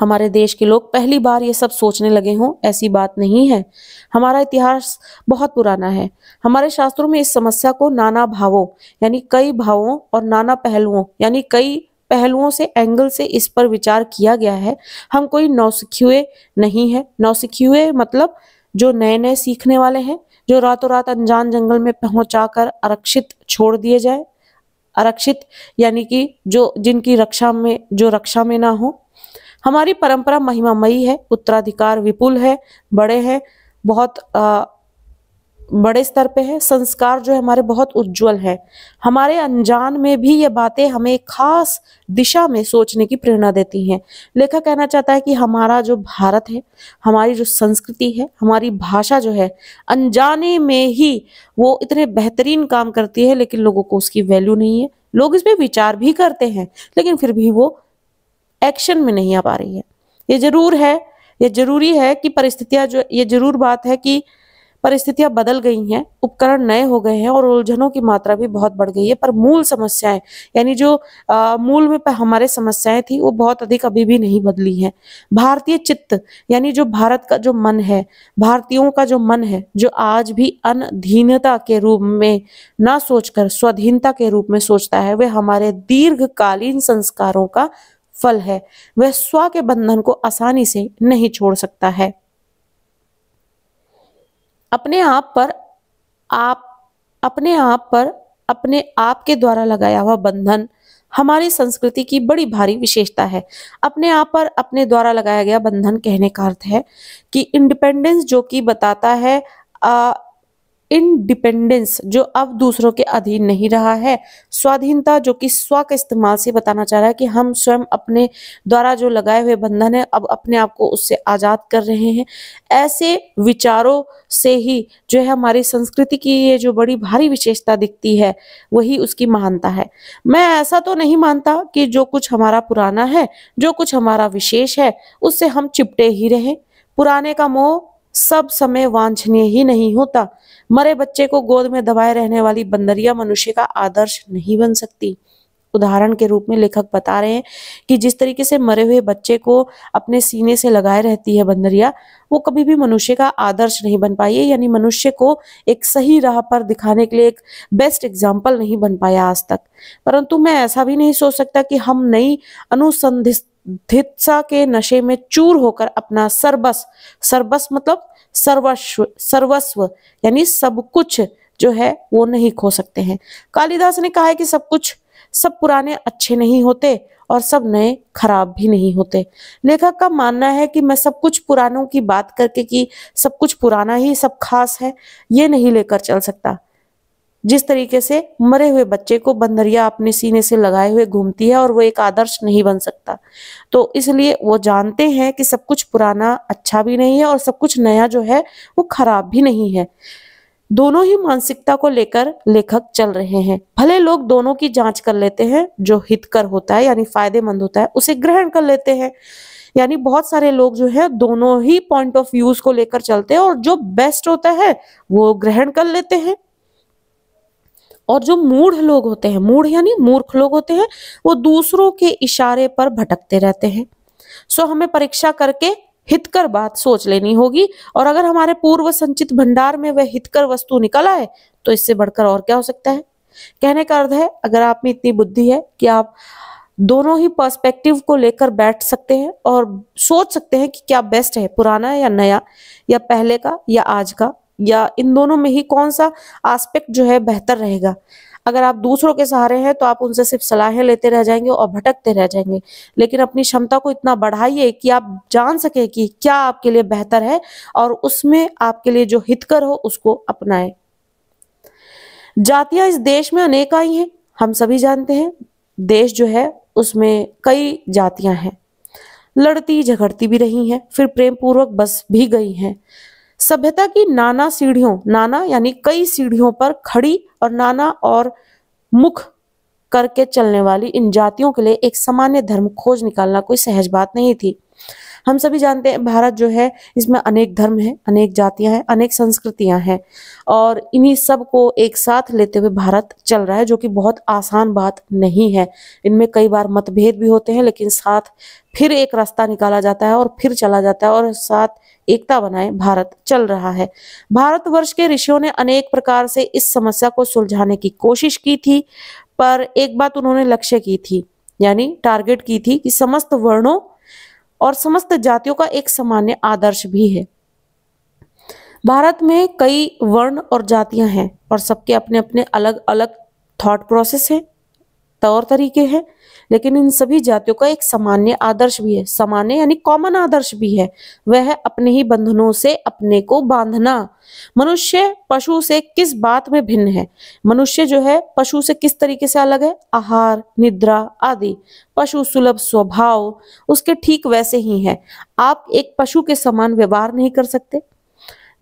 हमारे देश के लोग पहली बार ये सब सोचने लगे हों ऐसी बात नहीं है हमारा इतिहास बहुत पुराना है हमारे शास्त्रों में इस समस्या को नाना भावों यानी कई भावों और नाना पहलुओं यानी कई पहलुओं से एंगल से इस पर विचार किया गया है हम कोई नौसिखुए नहीं है नौसिखुए मतलब जो नए नए सीखने वाले हैं जो रातों रात अनजान जंगल में पहुंचाकर आरक्षित छोड़ दिए जाए आरक्षित यानी कि जो जिनकी रक्षा में जो रक्षा में ना हो हमारी परंपरा महिमामयी है उत्तराधिकार विपुल है बड़े हैं बहुत आ, बड़े स्तर पे है संस्कार जो है हमारे बहुत उज्जवल है हमारे अनजान में भी ये बातें हमें खास दिशा में सोचने की प्रेरणा देती हैं लेखक कहना चाहता है कि हमारा जो भारत है हमारी जो संस्कृति है हमारी भाषा जो है अनजाने में ही वो इतने बेहतरीन काम करती है लेकिन लोगों को उसकी वैल्यू नहीं है लोग इस पर विचार भी करते हैं लेकिन फिर भी वो एक्शन में नहीं आ पा रही है ये जरूर है ये जरूरी है कि परिस्थितियां जो ये जरूर बात है कि परिस्थितियां बदल गई हैं उपकरण नए हो गए हैं और उलझनों की मात्रा भी बहुत बढ़ गई है पर मूल समस्याएं यानी जो आ, मूल में हमारे समस्याएं थी वो बहुत अधिक अभी भी नहीं बदली हैं भारतीय चित्त यानी जो भारत का जो मन है भारतीयों का जो मन है जो आज भी अनधीनता के रूप में ना सोचकर स्वाधीनता के रूप में सोचता है वह हमारे दीर्घकालीन संस्कारों का फल है वह स्व के बंधन को आसानी से नहीं छोड़ सकता है अपने आप पर आप अपने आप पर अपने आप के द्वारा लगाया हुआ बंधन हमारी संस्कृति की बड़ी भारी विशेषता है अपने आप पर अपने द्वारा लगाया गया बंधन कहने का अर्थ है कि इंडिपेंडेंस जो कि बताता है आ, इनडिपेंडेंस जो अब दूसरों के अधीन नहीं रहा है स्वाधीनता जो कि स्व के इस्तेमाल से बताना चाह रहा है कि हम स्वयं अपने द्वारा जो लगाए हुए बंधन है अब अपने आप को उससे आजाद कर रहे हैं ऐसे विचारों से ही जो है हमारी संस्कृति की ये जो बड़ी भारी विशेषता दिखती है वही उसकी महानता है मैं ऐसा तो नहीं मानता कि जो कुछ हमारा पुराना है जो कुछ हमारा विशेष है उससे हम चिपटे ही रहे पुराने का मोह सब समय वांछनीय ही नहीं होता मरे बच्चे को गोद में दबाए रहने वाली बंदरिया मनुष्य का आदर्श नहीं बन सकती उदाहरण के रूप में लेखक बता रहे हैं कि जिस तरीके से मरे हुए बच्चे को अपने सीने से लगाए रहती है बंदरिया वो कभी भी मनुष्य का आदर्श नहीं बन पाई है यानी मनुष्य को एक सही राह पर दिखाने के लिए एक बेस्ट एग्जाम्पल नहीं बन पाया आज तक परंतु मैं ऐसा भी नहीं सोच सकता कि हम नई अनुसंधि धित्सा के नशे में चूर होकर अपना सर्वस सर्वस मतलब सर्वस्व सर्वस्व यानी सब कुछ जो है वो नहीं खो सकते हैं कालिदास ने कहा है कि सब कुछ सब पुराने अच्छे नहीं होते और सब नए खराब भी नहीं होते लेखक का मानना है कि मैं सब कुछ पुरानों की बात करके कि सब कुछ पुराना ही सब खास है ये नहीं लेकर चल सकता जिस तरीके से मरे हुए बच्चे को बंदरिया अपने सीने से लगाए हुए घूमती है और वो एक आदर्श नहीं बन सकता तो इसलिए वो जानते हैं कि सब कुछ पुराना अच्छा भी नहीं है और सब कुछ नया जो है वो खराब भी नहीं है दोनों ही मानसिकता को लेकर लेखक चल रहे हैं भले लोग दोनों की जांच कर लेते हैं जो हितकर होता है यानी फायदेमंद होता है उसे ग्रहण कर लेते हैं यानी बहुत सारे लोग जो है दोनों ही पॉइंट ऑफ व्यूज को लेकर चलते हैं और जो बेस्ट होता है वो ग्रहण कर लेते हैं और जो मूढ़ लोग होते हैं मूढ़ यानी मूर्ख लोग होते हैं वो दूसरों के इशारे पर भटकते रहते हैं सो हमें परीक्षा करके हितकर बात सोच लेनी होगी और अगर हमारे पूर्व संचित भंडार में वह हितकर वस्तु निकल आए तो इससे बढ़कर और क्या हो सकता है कहने का अर्थ है अगर आप में इतनी बुद्धि है कि आप दोनों ही पर्सपेक्टिव को लेकर बैठ सकते हैं और सोच सकते हैं कि क्या बेस्ट है पुराना या नया या पहले का या आज का या इन दोनों में ही कौन सा आस्पेक्ट जो है बेहतर रहेगा अगर आप दूसरों के सहारे हैं तो आप उनसे सिर्फ सलाहें लेते रह जाएंगे और भटकते रह जाएंगे लेकिन अपनी क्षमता को इतना बढ़ाइए कि आप जान सके कि क्या आपके लिए बेहतर है और उसमें आपके लिए जो हितकर हो उसको अपनाएं जातियां इस देश में अनेक आई हैं हम सभी जानते हैं देश जो है उसमें कई जातियां हैं लड़ती झगड़ती भी रही हैं फिर प्रेम पूर्वक बस भी गई हैं सभ्यता की नाना सीढ़ियों नाना यानी कई सीढ़ियों पर खड़ी और नाना और मुख करके चलने वाली इन जातियों के लिए एक सामान्य धर्म खोज निकालना कोई सहज बात नहीं थी हम सभी जानते हैं भारत जो है इसमें अनेक धर्म है अनेक जातियां हैं अनेक संस्कृतियां हैं और इन्हीं सब को एक साथ लेते हुए भारत चल रहा है जो कि बहुत आसान बात नहीं है इनमें कई बार मतभेद भी होते हैं लेकिन साथ फिर एक रास्ता निकाला जाता है और फिर चला जाता है और साथ एकता बनाए भारत चल रहा है भारतवर्ष के ऋषियों ने अनेक प्रकार से इस समस्या को सुलझाने की कोशिश की थी पर एक बात उन्होंने लक्ष्य की थी यानी टारगेट की थी कि समस्त वर्णों और समस्त जातियों का एक सामान्य आदर्श भी है भारत में कई वर्ण और जातियां हैं और सबके अपने अपने अलग अलग थॉट प्रोसेस हैं तौर तरीके हैं लेकिन इन सभी जातियों का एक सामान्य आदर्श भी है सामान्य यानी कॉमन आदर्श भी है वह अपने ही बंधनों से अपने को बांधना मनुष्य पशु से किस बात में भिन्न है मनुष्य जो है पशु से किस तरीके से अलग है आहार निद्रा आदि पशु सुलभ स्वभाव उसके ठीक वैसे ही है आप एक पशु के समान व्यवहार नहीं कर सकते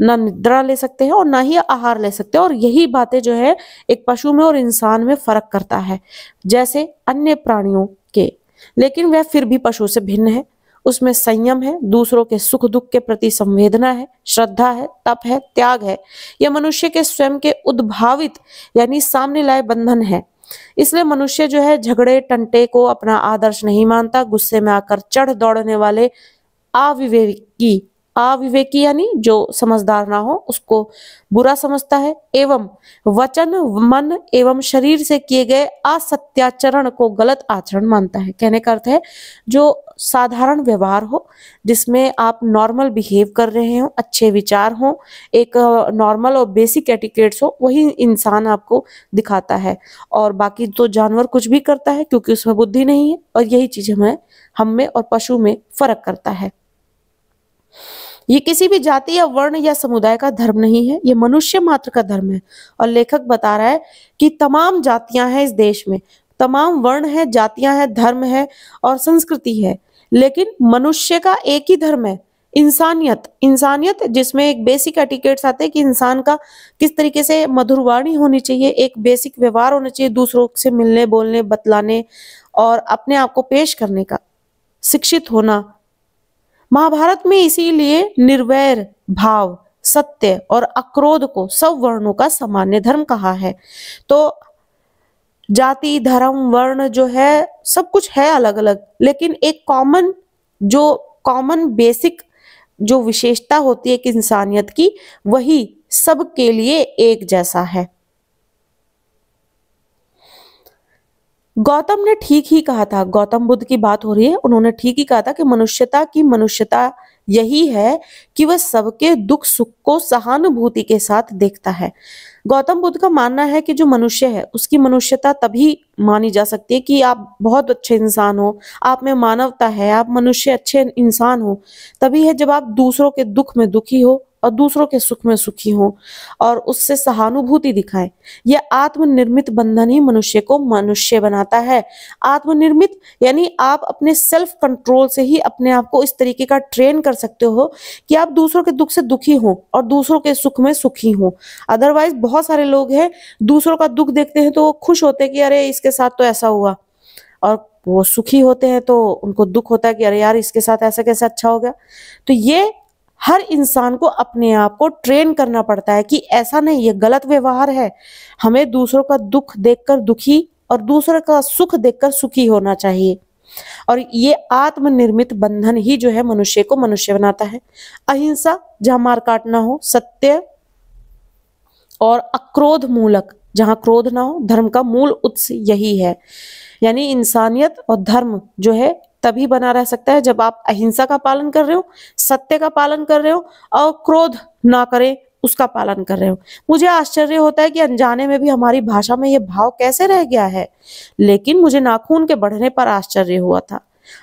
ना निद्रा ले सकते हैं और ना ही आहार ले सकते हैं और यही बातें जो है एक पशु में और इंसान में फर्क करता है जैसे अन्य प्राणियों के लेकिन वह फिर भी पशु से भिन्न है उसमें संयम है दूसरों के सुख दुख के प्रति संवेदना है श्रद्धा है तप है त्याग है यह मनुष्य के स्वयं के उद्भावित यानी सामने लाए बंधन है इसलिए मनुष्य जो है झगड़े टंटे को अपना आदर्श नहीं मानता गुस्से में आकर चढ़ दौड़ने वाले अविवेकी अविवेकी यानी जो समझदार ना हो उसको बुरा समझता है एवं वचन मन एवं शरीर से किए गए असत्याचरण को गलत आचरण मानता है कहने का अर्थ है जो साधारण व्यवहार हो जिसमें आप नॉर्मल बिहेव कर रहे हो अच्छे विचार हो एक नॉर्मल और बेसिक एटिकेट्स हो वही इंसान आपको दिखाता है और बाकी तो जानवर कुछ भी करता है क्योंकि उसमें बुद्धि नहीं है और यही चीज हमें हम में और पशु में फर्क करता है ये किसी भी जाति या वर्ण या समुदाय का धर्म नहीं है ये मनुष्य मात्र का धर्म है और लेखक बता रहा है कि तमाम जातियां हैं इस देश में तमाम वर्ण है जातियां हैं धर्म है और संस्कृति है लेकिन मनुष्य का एक ही धर्म है इंसानियत इंसानियत जिसमें एक बेसिक एटिकेट्स आते हैं कि इंसान का किस तरीके से मधुरवाणी होनी चाहिए एक बेसिक व्यवहार होना चाहिए दूसरों से मिलने बोलने बतलाने और अपने आप को पेश करने का शिक्षित होना महाभारत में इसीलिए निर्वैर भाव सत्य और अक्रोध को सब वर्णों का सामान्य धर्म कहा है तो जाति धर्म वर्ण जो है सब कुछ है अलग अलग लेकिन एक कॉमन जो कॉमन बेसिक जो विशेषता होती है एक इंसानियत की वही सबके लिए एक जैसा है गौतम ने ठीक ही कहा था गौतम बुद्ध की बात हो रही है उन्होंने ठीक ही कहा था कि मनुष्यता की मनुष्यता यही है कि वह सबके दुख सुख को सहानुभूति के साथ देखता है गौतम बुद्ध का मानना है कि जो मनुष्य है उसकी मनुष्यता तभी मानी जा सकती है कि आप बहुत अच्छे इंसान हो आप में मानवता है आप मनुष्य अच्छे इंसान हो तभी है जब आप दूसरों के दुख में दुखी हो और दूसरों के सुख में सुखी हों और उससे सहानुभूति दिखाएं यह आत्मनिर्मित बंधन ही मनुष्य को मनुष्य बनाता है आत्मनिर्मित यानी आप अपने सेल्फ कंट्रोल से ही अपने आप को इस तरीके का ट्रेन कर सकते हो कि आप दूसरों के दुख से दुखी हों और दूसरों के सुख में सुखी हों अदरवाइज बहुत सारे लोग हैं दूसरों का दुख देखते हैं तो वो खुश होते हैं कि अरे इसके साथ तो ऐसा हुआ और वो सुखी होते हैं तो उनको दुख होता है कि अरे यार इसके साथ ऐसा कैसे अच्छा हो गया तो ये हर इंसान को अपने आप को ट्रेन करना पड़ता है कि ऐसा नहीं ये गलत व्यवहार है हमें दूसरों का दुख देखकर दुखी और दूसरे का सुख देखकर सुखी होना चाहिए और ये आत्मनिर्मित बंधन ही जो है मनुष्य को मनुष्य बनाता है अहिंसा जहां मार काट ना हो सत्य और अक्रोध मूलक जहां क्रोध ना हो धर्म का मूल उत्स यही है यानी इंसानियत और धर्म जो है तभी बना रह सकता है जब आप अहिंसा का पालन कर रहे हो सत्य का पालन कर रहे हो और क्रोध ना करें उसका पालन कर रहे हो मुझे आश्चर्य होता है कि अनजाने में भी हमारी भाषा में यह भाव कैसे रह गया है लेकिन मुझे नाखून के बढ़ने पर आश्चर्य हुआ था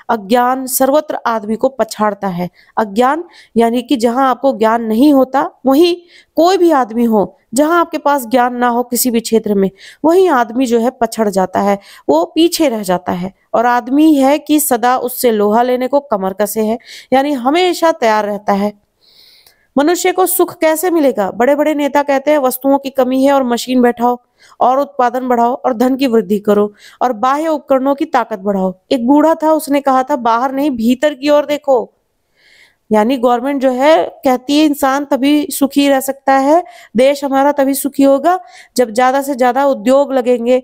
अज्ञान सर्वत्र आदमी को पछाड़ता है अज्ञान यानी कि जहां आपको ज्ञान नहीं होता वहीं कोई भी आदमी हो जहां आपके पास ज्ञान ना हो किसी भी क्षेत्र में वही आदमी जो है पछड़ जाता है वो पीछे रह जाता है और आदमी है कि सदा उससे लोहा लेने को कमर कसे है यानी हमेशा तैयार रहता है मनुष्य को सुख कैसे मिलेगा बड़े बड़े नेता कहते हैं वस्तुओं की कमी है और मशीन बैठाओ और उत्पादन बढ़ाओ और धन की वृद्धि करो और बाह्य उपकरणों की ताकत बढ़ाओ एक बूढ़ा था उसने कहा था बाहर नहीं भीतर की ओर देखो यानी गवर्नमेंट जो है कहती है इंसान तभी सुखी रह सकता है देश हमारा तभी सुखी होगा जब ज्यादा से ज्यादा उद्योग लगेंगे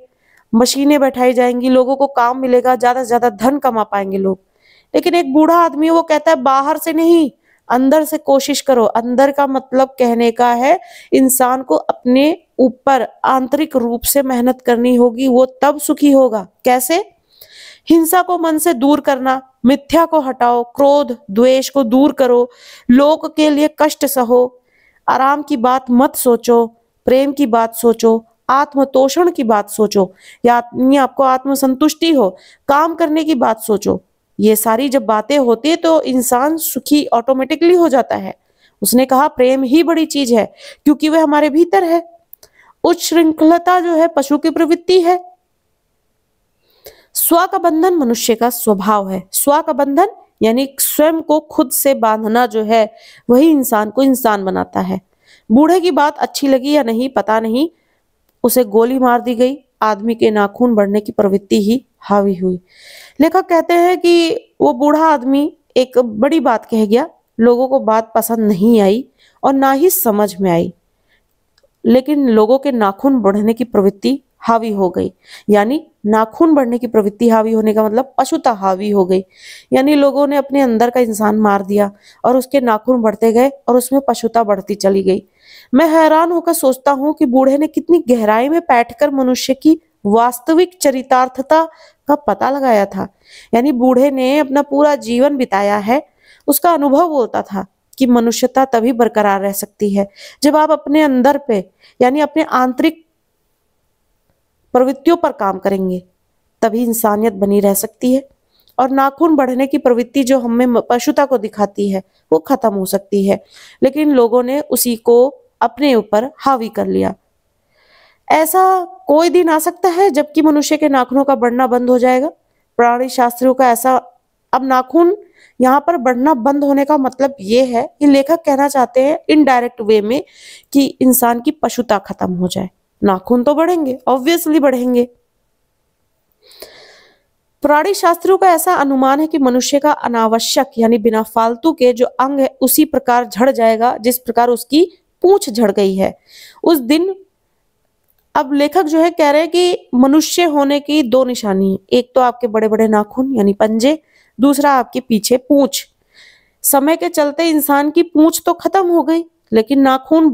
मशीनें बैठाई जाएंगी लोगों को काम मिलेगा ज्यादा से ज्यादा धन कमा पाएंगे लोग लेकिन एक बूढ़ा आदमी वो कहता है बाहर से नहीं अंदर से कोशिश करो अंदर का मतलब कहने का है इंसान को अपने ऊपर आंतरिक रूप से मेहनत करनी होगी वो तब सुखी होगा कैसे हिंसा को मन से दूर करना मिथ्या को हटाओ क्रोध द्वेष को दूर करो लोक के लिए कष्ट सहो आराम की बात मत सोचो प्रेम की बात सोचो आत्मतोषण की बात सोचो या आपको आत्मसंतुष्टि हो काम करने की बात सोचो ये सारी जब बातें होती है तो इंसान सुखी ऑटोमेटिकली हो जाता है उसने कहा प्रेम ही बड़ी चीज है क्योंकि वह हमारे भीतर है उच्च श्रृंखलता जो है पशु की प्रवृत्ति है स्व का बंधन मनुष्य का स्वभाव है स्व का बंधन यानी स्वयं को खुद से बांधना जो है वही इंसान को इंसान बनाता है बूढ़े की बात अच्छी लगी या नहीं पता नहीं उसे गोली मार दी गई आदमी के नाखून बढ़ने की प्रवृत्ति ही हावी हुई लेखक कहते हैं कि वो बूढ़ा आदमी एक बड़ी बात कह गया लोगों को बात पसंद नहीं आई और ना ही समझ में आई लेकिन लोगों के नाखून बढ़ने की प्रवृत्ति हावी हो गई यानी नाखून बढ़ने की प्रवृत्ति हावी होने का मतलब पशुता हावी हो गई यानी लोगों ने अपने अंदर का इंसान मार दिया और उसके नाखून बढ़ते गए और उसमें पशुता बढ़ती चली गई मैं हैरान होकर सोचता हूँ कि बूढ़े ने कितनी गहराई में बैठकर मनुष्य की वास्तविक चरितार्थता का पता लगाया था यानी बूढ़े ने अपना पूरा जीवन बिताया है उसका अनुभव बोलता था कि मनुष्यता तभी बरकरार रह सकती है जब आप अपने अंदर पे यानी अपने आंतरिक प्रवृत्तियों पर काम करेंगे तभी इंसानियत बनी रह सकती है और नाखून बढ़ने की प्रवृत्ति जो हमें पशुता को दिखाती है वो खत्म हो सकती है लेकिन लोगों ने उसी को अपने ऊपर हावी कर लिया ऐसा कोई दिन आ सकता है जबकि मनुष्य के नाखूनों का बढ़ना बंद हो जाएगा प्राणी शास्त्रियों का ऐसा अब नाखून यहाँ पर बढ़ना बंद होने का मतलब ये है कि लेखक कहना चाहते हैं इनडायरेक्ट वे में कि इंसान की पशुता खत्म हो जाए नाखून तो बढ़ेंगे ऑब्वियसली बढ़ेंगे प्राणी शास्त्रियों का ऐसा अनुमान है कि मनुष्य का अनावश्यक यानी बिना फालतू के जो अंग है उसी प्रकार झड़ जाएगा जिस प्रकार उसकी पूछ झड़ गई है उस दिन अब लेखक जो है कह रहे हैं कि मनुष्य होने की दो निशानी है एक तो आपके बड़े बड़े नाखून यानी पंजे दूसरा आपके पीछे पूछ समय के चलते इंसान की पूछ तो खत्म हो गई लेकिन नाखून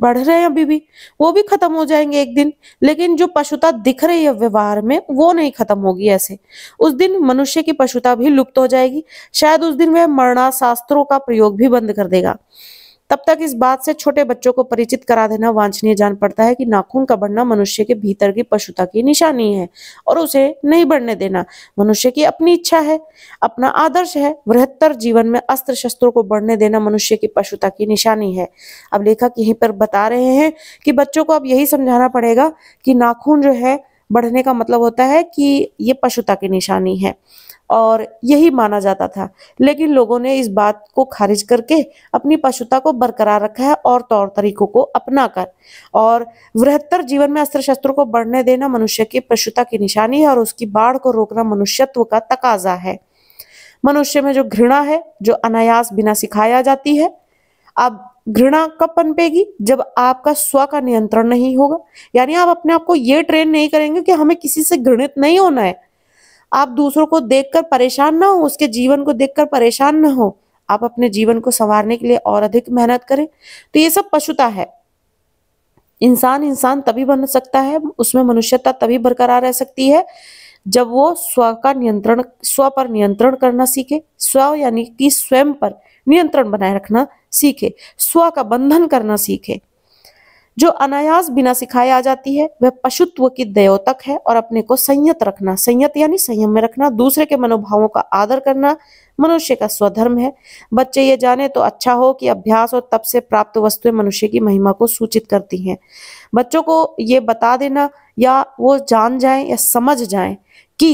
बढ़ रहे हैं अभी भी वो भी खत्म हो जाएंगे एक दिन लेकिन जो पशुता दिख रही है व्यवहार में वो नहीं खत्म होगी ऐसे उस दिन मनुष्य की पशुता भी लुप्त हो जाएगी शायद उस दिन वह मरणाशास्त्रों का प्रयोग भी बंद कर देगा तब तक इस बात से छोटे बच्चों को परिचित करा देना वांछनीय जान पड़ता है कि नाखून का बढ़ना मनुष्य के भीतर की पशुता की निशानी है और उसे नहीं बढ़ने देना मनुष्य की अपनी इच्छा है अपना आदर्श है बृहत्तर जीवन में अस्त्र शस्त्रों को बढ़ने देना मनुष्य की पशुता की निशानी है अब लेखक यहीं पर बता रहे हैं कि बच्चों को अब यही समझाना पड़ेगा कि नाखून जो है बढ़ने का मतलब होता है कि ये पशुता की निशानी है और यही माना जाता था लेकिन लोगों ने इस बात को खारिज करके अपनी पशुता को बरकरार रखा है और तौर तरीकों को अपना कर और वृहत्तर जीवन में अस्त्र शस्त्रों को बढ़ने देना मनुष्य की पशुता की निशानी है और उसकी बाढ़ को रोकना मनुष्यत्व का तकाजा है मनुष्य में जो घृणा है जो अनायास बिना सिखाया जाती है अब घृणा कब पनपेगी जब आपका स्व का नियंत्रण नहीं होगा यानी आप अपने आप को ये ट्रेन नहीं करेंगे कि हमें किसी से घृणित नहीं होना है आप दूसरों को देखकर परेशान ना हो उसके जीवन को देखकर परेशान ना हो आप अपने जीवन को संवारने के लिए और अधिक मेहनत करें तो ये सब पशुता है इंसान इंसान तभी बन सकता है उसमें मनुष्यता तभी बरकरार रह सकती है जब वो स्व का नियंत्रण स्व पर नियंत्रण करना सीखे स्व यानी कि स्वयं पर नियंत्रण बनाए रखना सीखे स्व का बंधन करना सीखे जो अनायास बिना सिखाए आ जाती है वह पशुत्व की दयोतक है और अपने को संयत रखना संयत यानी संयम में रखना दूसरे के मनोभावों का आदर करना मनुष्य का स्वधर्म है बच्चे ये जाने तो अच्छा हो कि अभ्यास और तप से प्राप्त वस्तुएं मनुष्य की महिमा को सूचित करती हैं बच्चों को ये बता देना या वो जान जाए या समझ जाए कि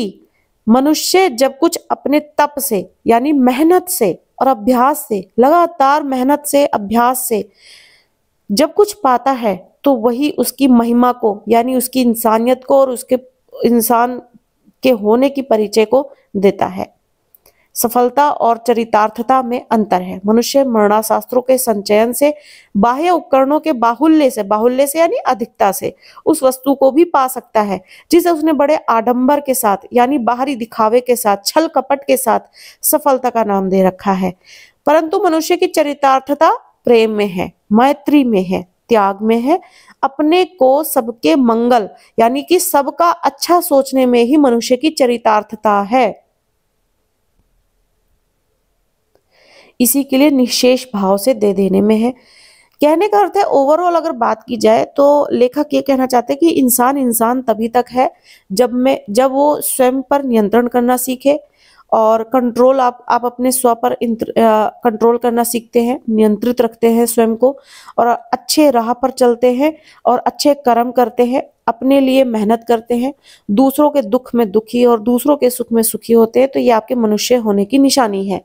मनुष्य जब कुछ अपने तप से यानी मेहनत से और अभ्यास से लगातार मेहनत से अभ्यास से जब कुछ पाता है तो वही उसकी महिमा को यानी उसकी इंसानियत को और उसके इंसान के होने की परिचय को देता है सफलता और चरितार्थता में अंतर है मनुष्य मरणाशास्त्रों के संचयन से बाह्य उपकरणों के बाहुल्य से बाहुल्य से यानी अधिकता से उस वस्तु को भी पा सकता है जिसे उसने बड़े आडंबर के साथ यानी बाहरी दिखावे के साथ छल कपट के साथ सफलता का नाम दे रखा है परंतु मनुष्य की चरितार्थता प्रेम में है मैत्री में है त्याग में है अपने को सबके मंगल यानी कि सबका अच्छा सोचने में ही मनुष्य की चरितार्थता है इसी के लिए निशेष भाव से दे देने में है कहने का अर्थ है ओवरऑल अगर बात की जाए तो लेखक ये कहना चाहते हैं कि इंसान इंसान तभी तक है जब मैं जब वो स्वयं पर नियंत्रण करना सीखे और कंट्रोल आप आप अपने स्व पर कंट्रोल करना सीखते हैं नियंत्रित रखते हैं स्वयं को और अच्छे राह पर चलते हैं और अच्छे कर्म करते हैं अपने लिए मेहनत करते हैं दूसरों के दुख में दुखी और दूसरों के सुख में सुखी होते हैं तो ये आपके मनुष्य होने की निशानी है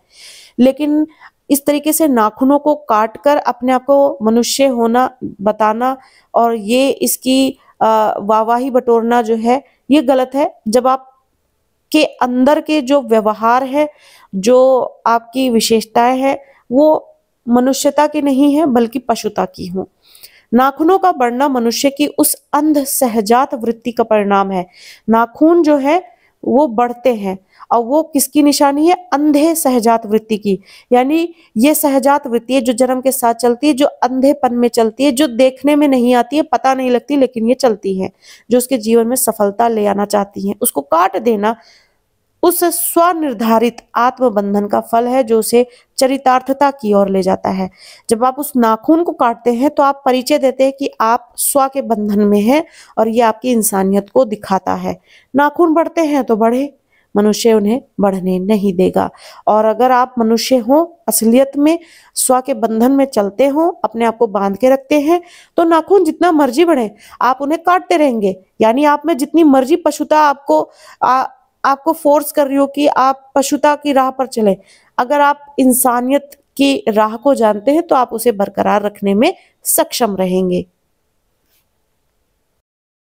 लेकिन इस तरीके से नाखूनों को काट कर अपने आप को मनुष्य होना बताना और ये इसकी वाहवाही बटोरना जो है ये गलत है जब आप के अंदर के जो व्यवहार है जो आपकी विशेषताएं है वो मनुष्यता की नहीं है बल्कि पशुता की हो नाखूनों का बढ़ना मनुष्य की उस अंध सहजात वृत्ति का परिणाम है नाखून जो है वो बढ़ते हैं और वो किसकी निशानी है अंधे सहजात वृत्ति की यानी ये सहजात वृत्ति है जो जन्म के साथ चलती है जो अंधेपन में चलती है जो देखने में नहीं आती है पता नहीं लगती लेकिन ये चलती है जो उसके जीवन में सफलता ले आना चाहती है उसको काट देना उस स्वनिर्धारित आत्मबंधन का फल है जो उसे चरितार्थता की ओर ले जाता है जब आप उस नाखून को काटते हैं तो आप परिचय देते हैं कि आप स्व के बंधन में हैं और ये आपकी इंसानियत को दिखाता है नाखून बढ़ते हैं तो बढ़े मनुष्य उन्हें बढ़ने नहीं देगा और अगर आप मनुष्य हो असलियत में स्व के बंधन में चलते हो अपने आप को बांध के रखते हैं तो नाखून जितना मर्जी बढ़े आप उन्हें काटते रहेंगे यानी आप में जितनी मर्जी पशुता आपको आ, आपको फोर्स कर रही हो कि आप पशुता की राह पर चले अगर आप इंसानियत की राह को जानते हैं तो आप उसे बरकरार रखने में सक्षम रहेंगे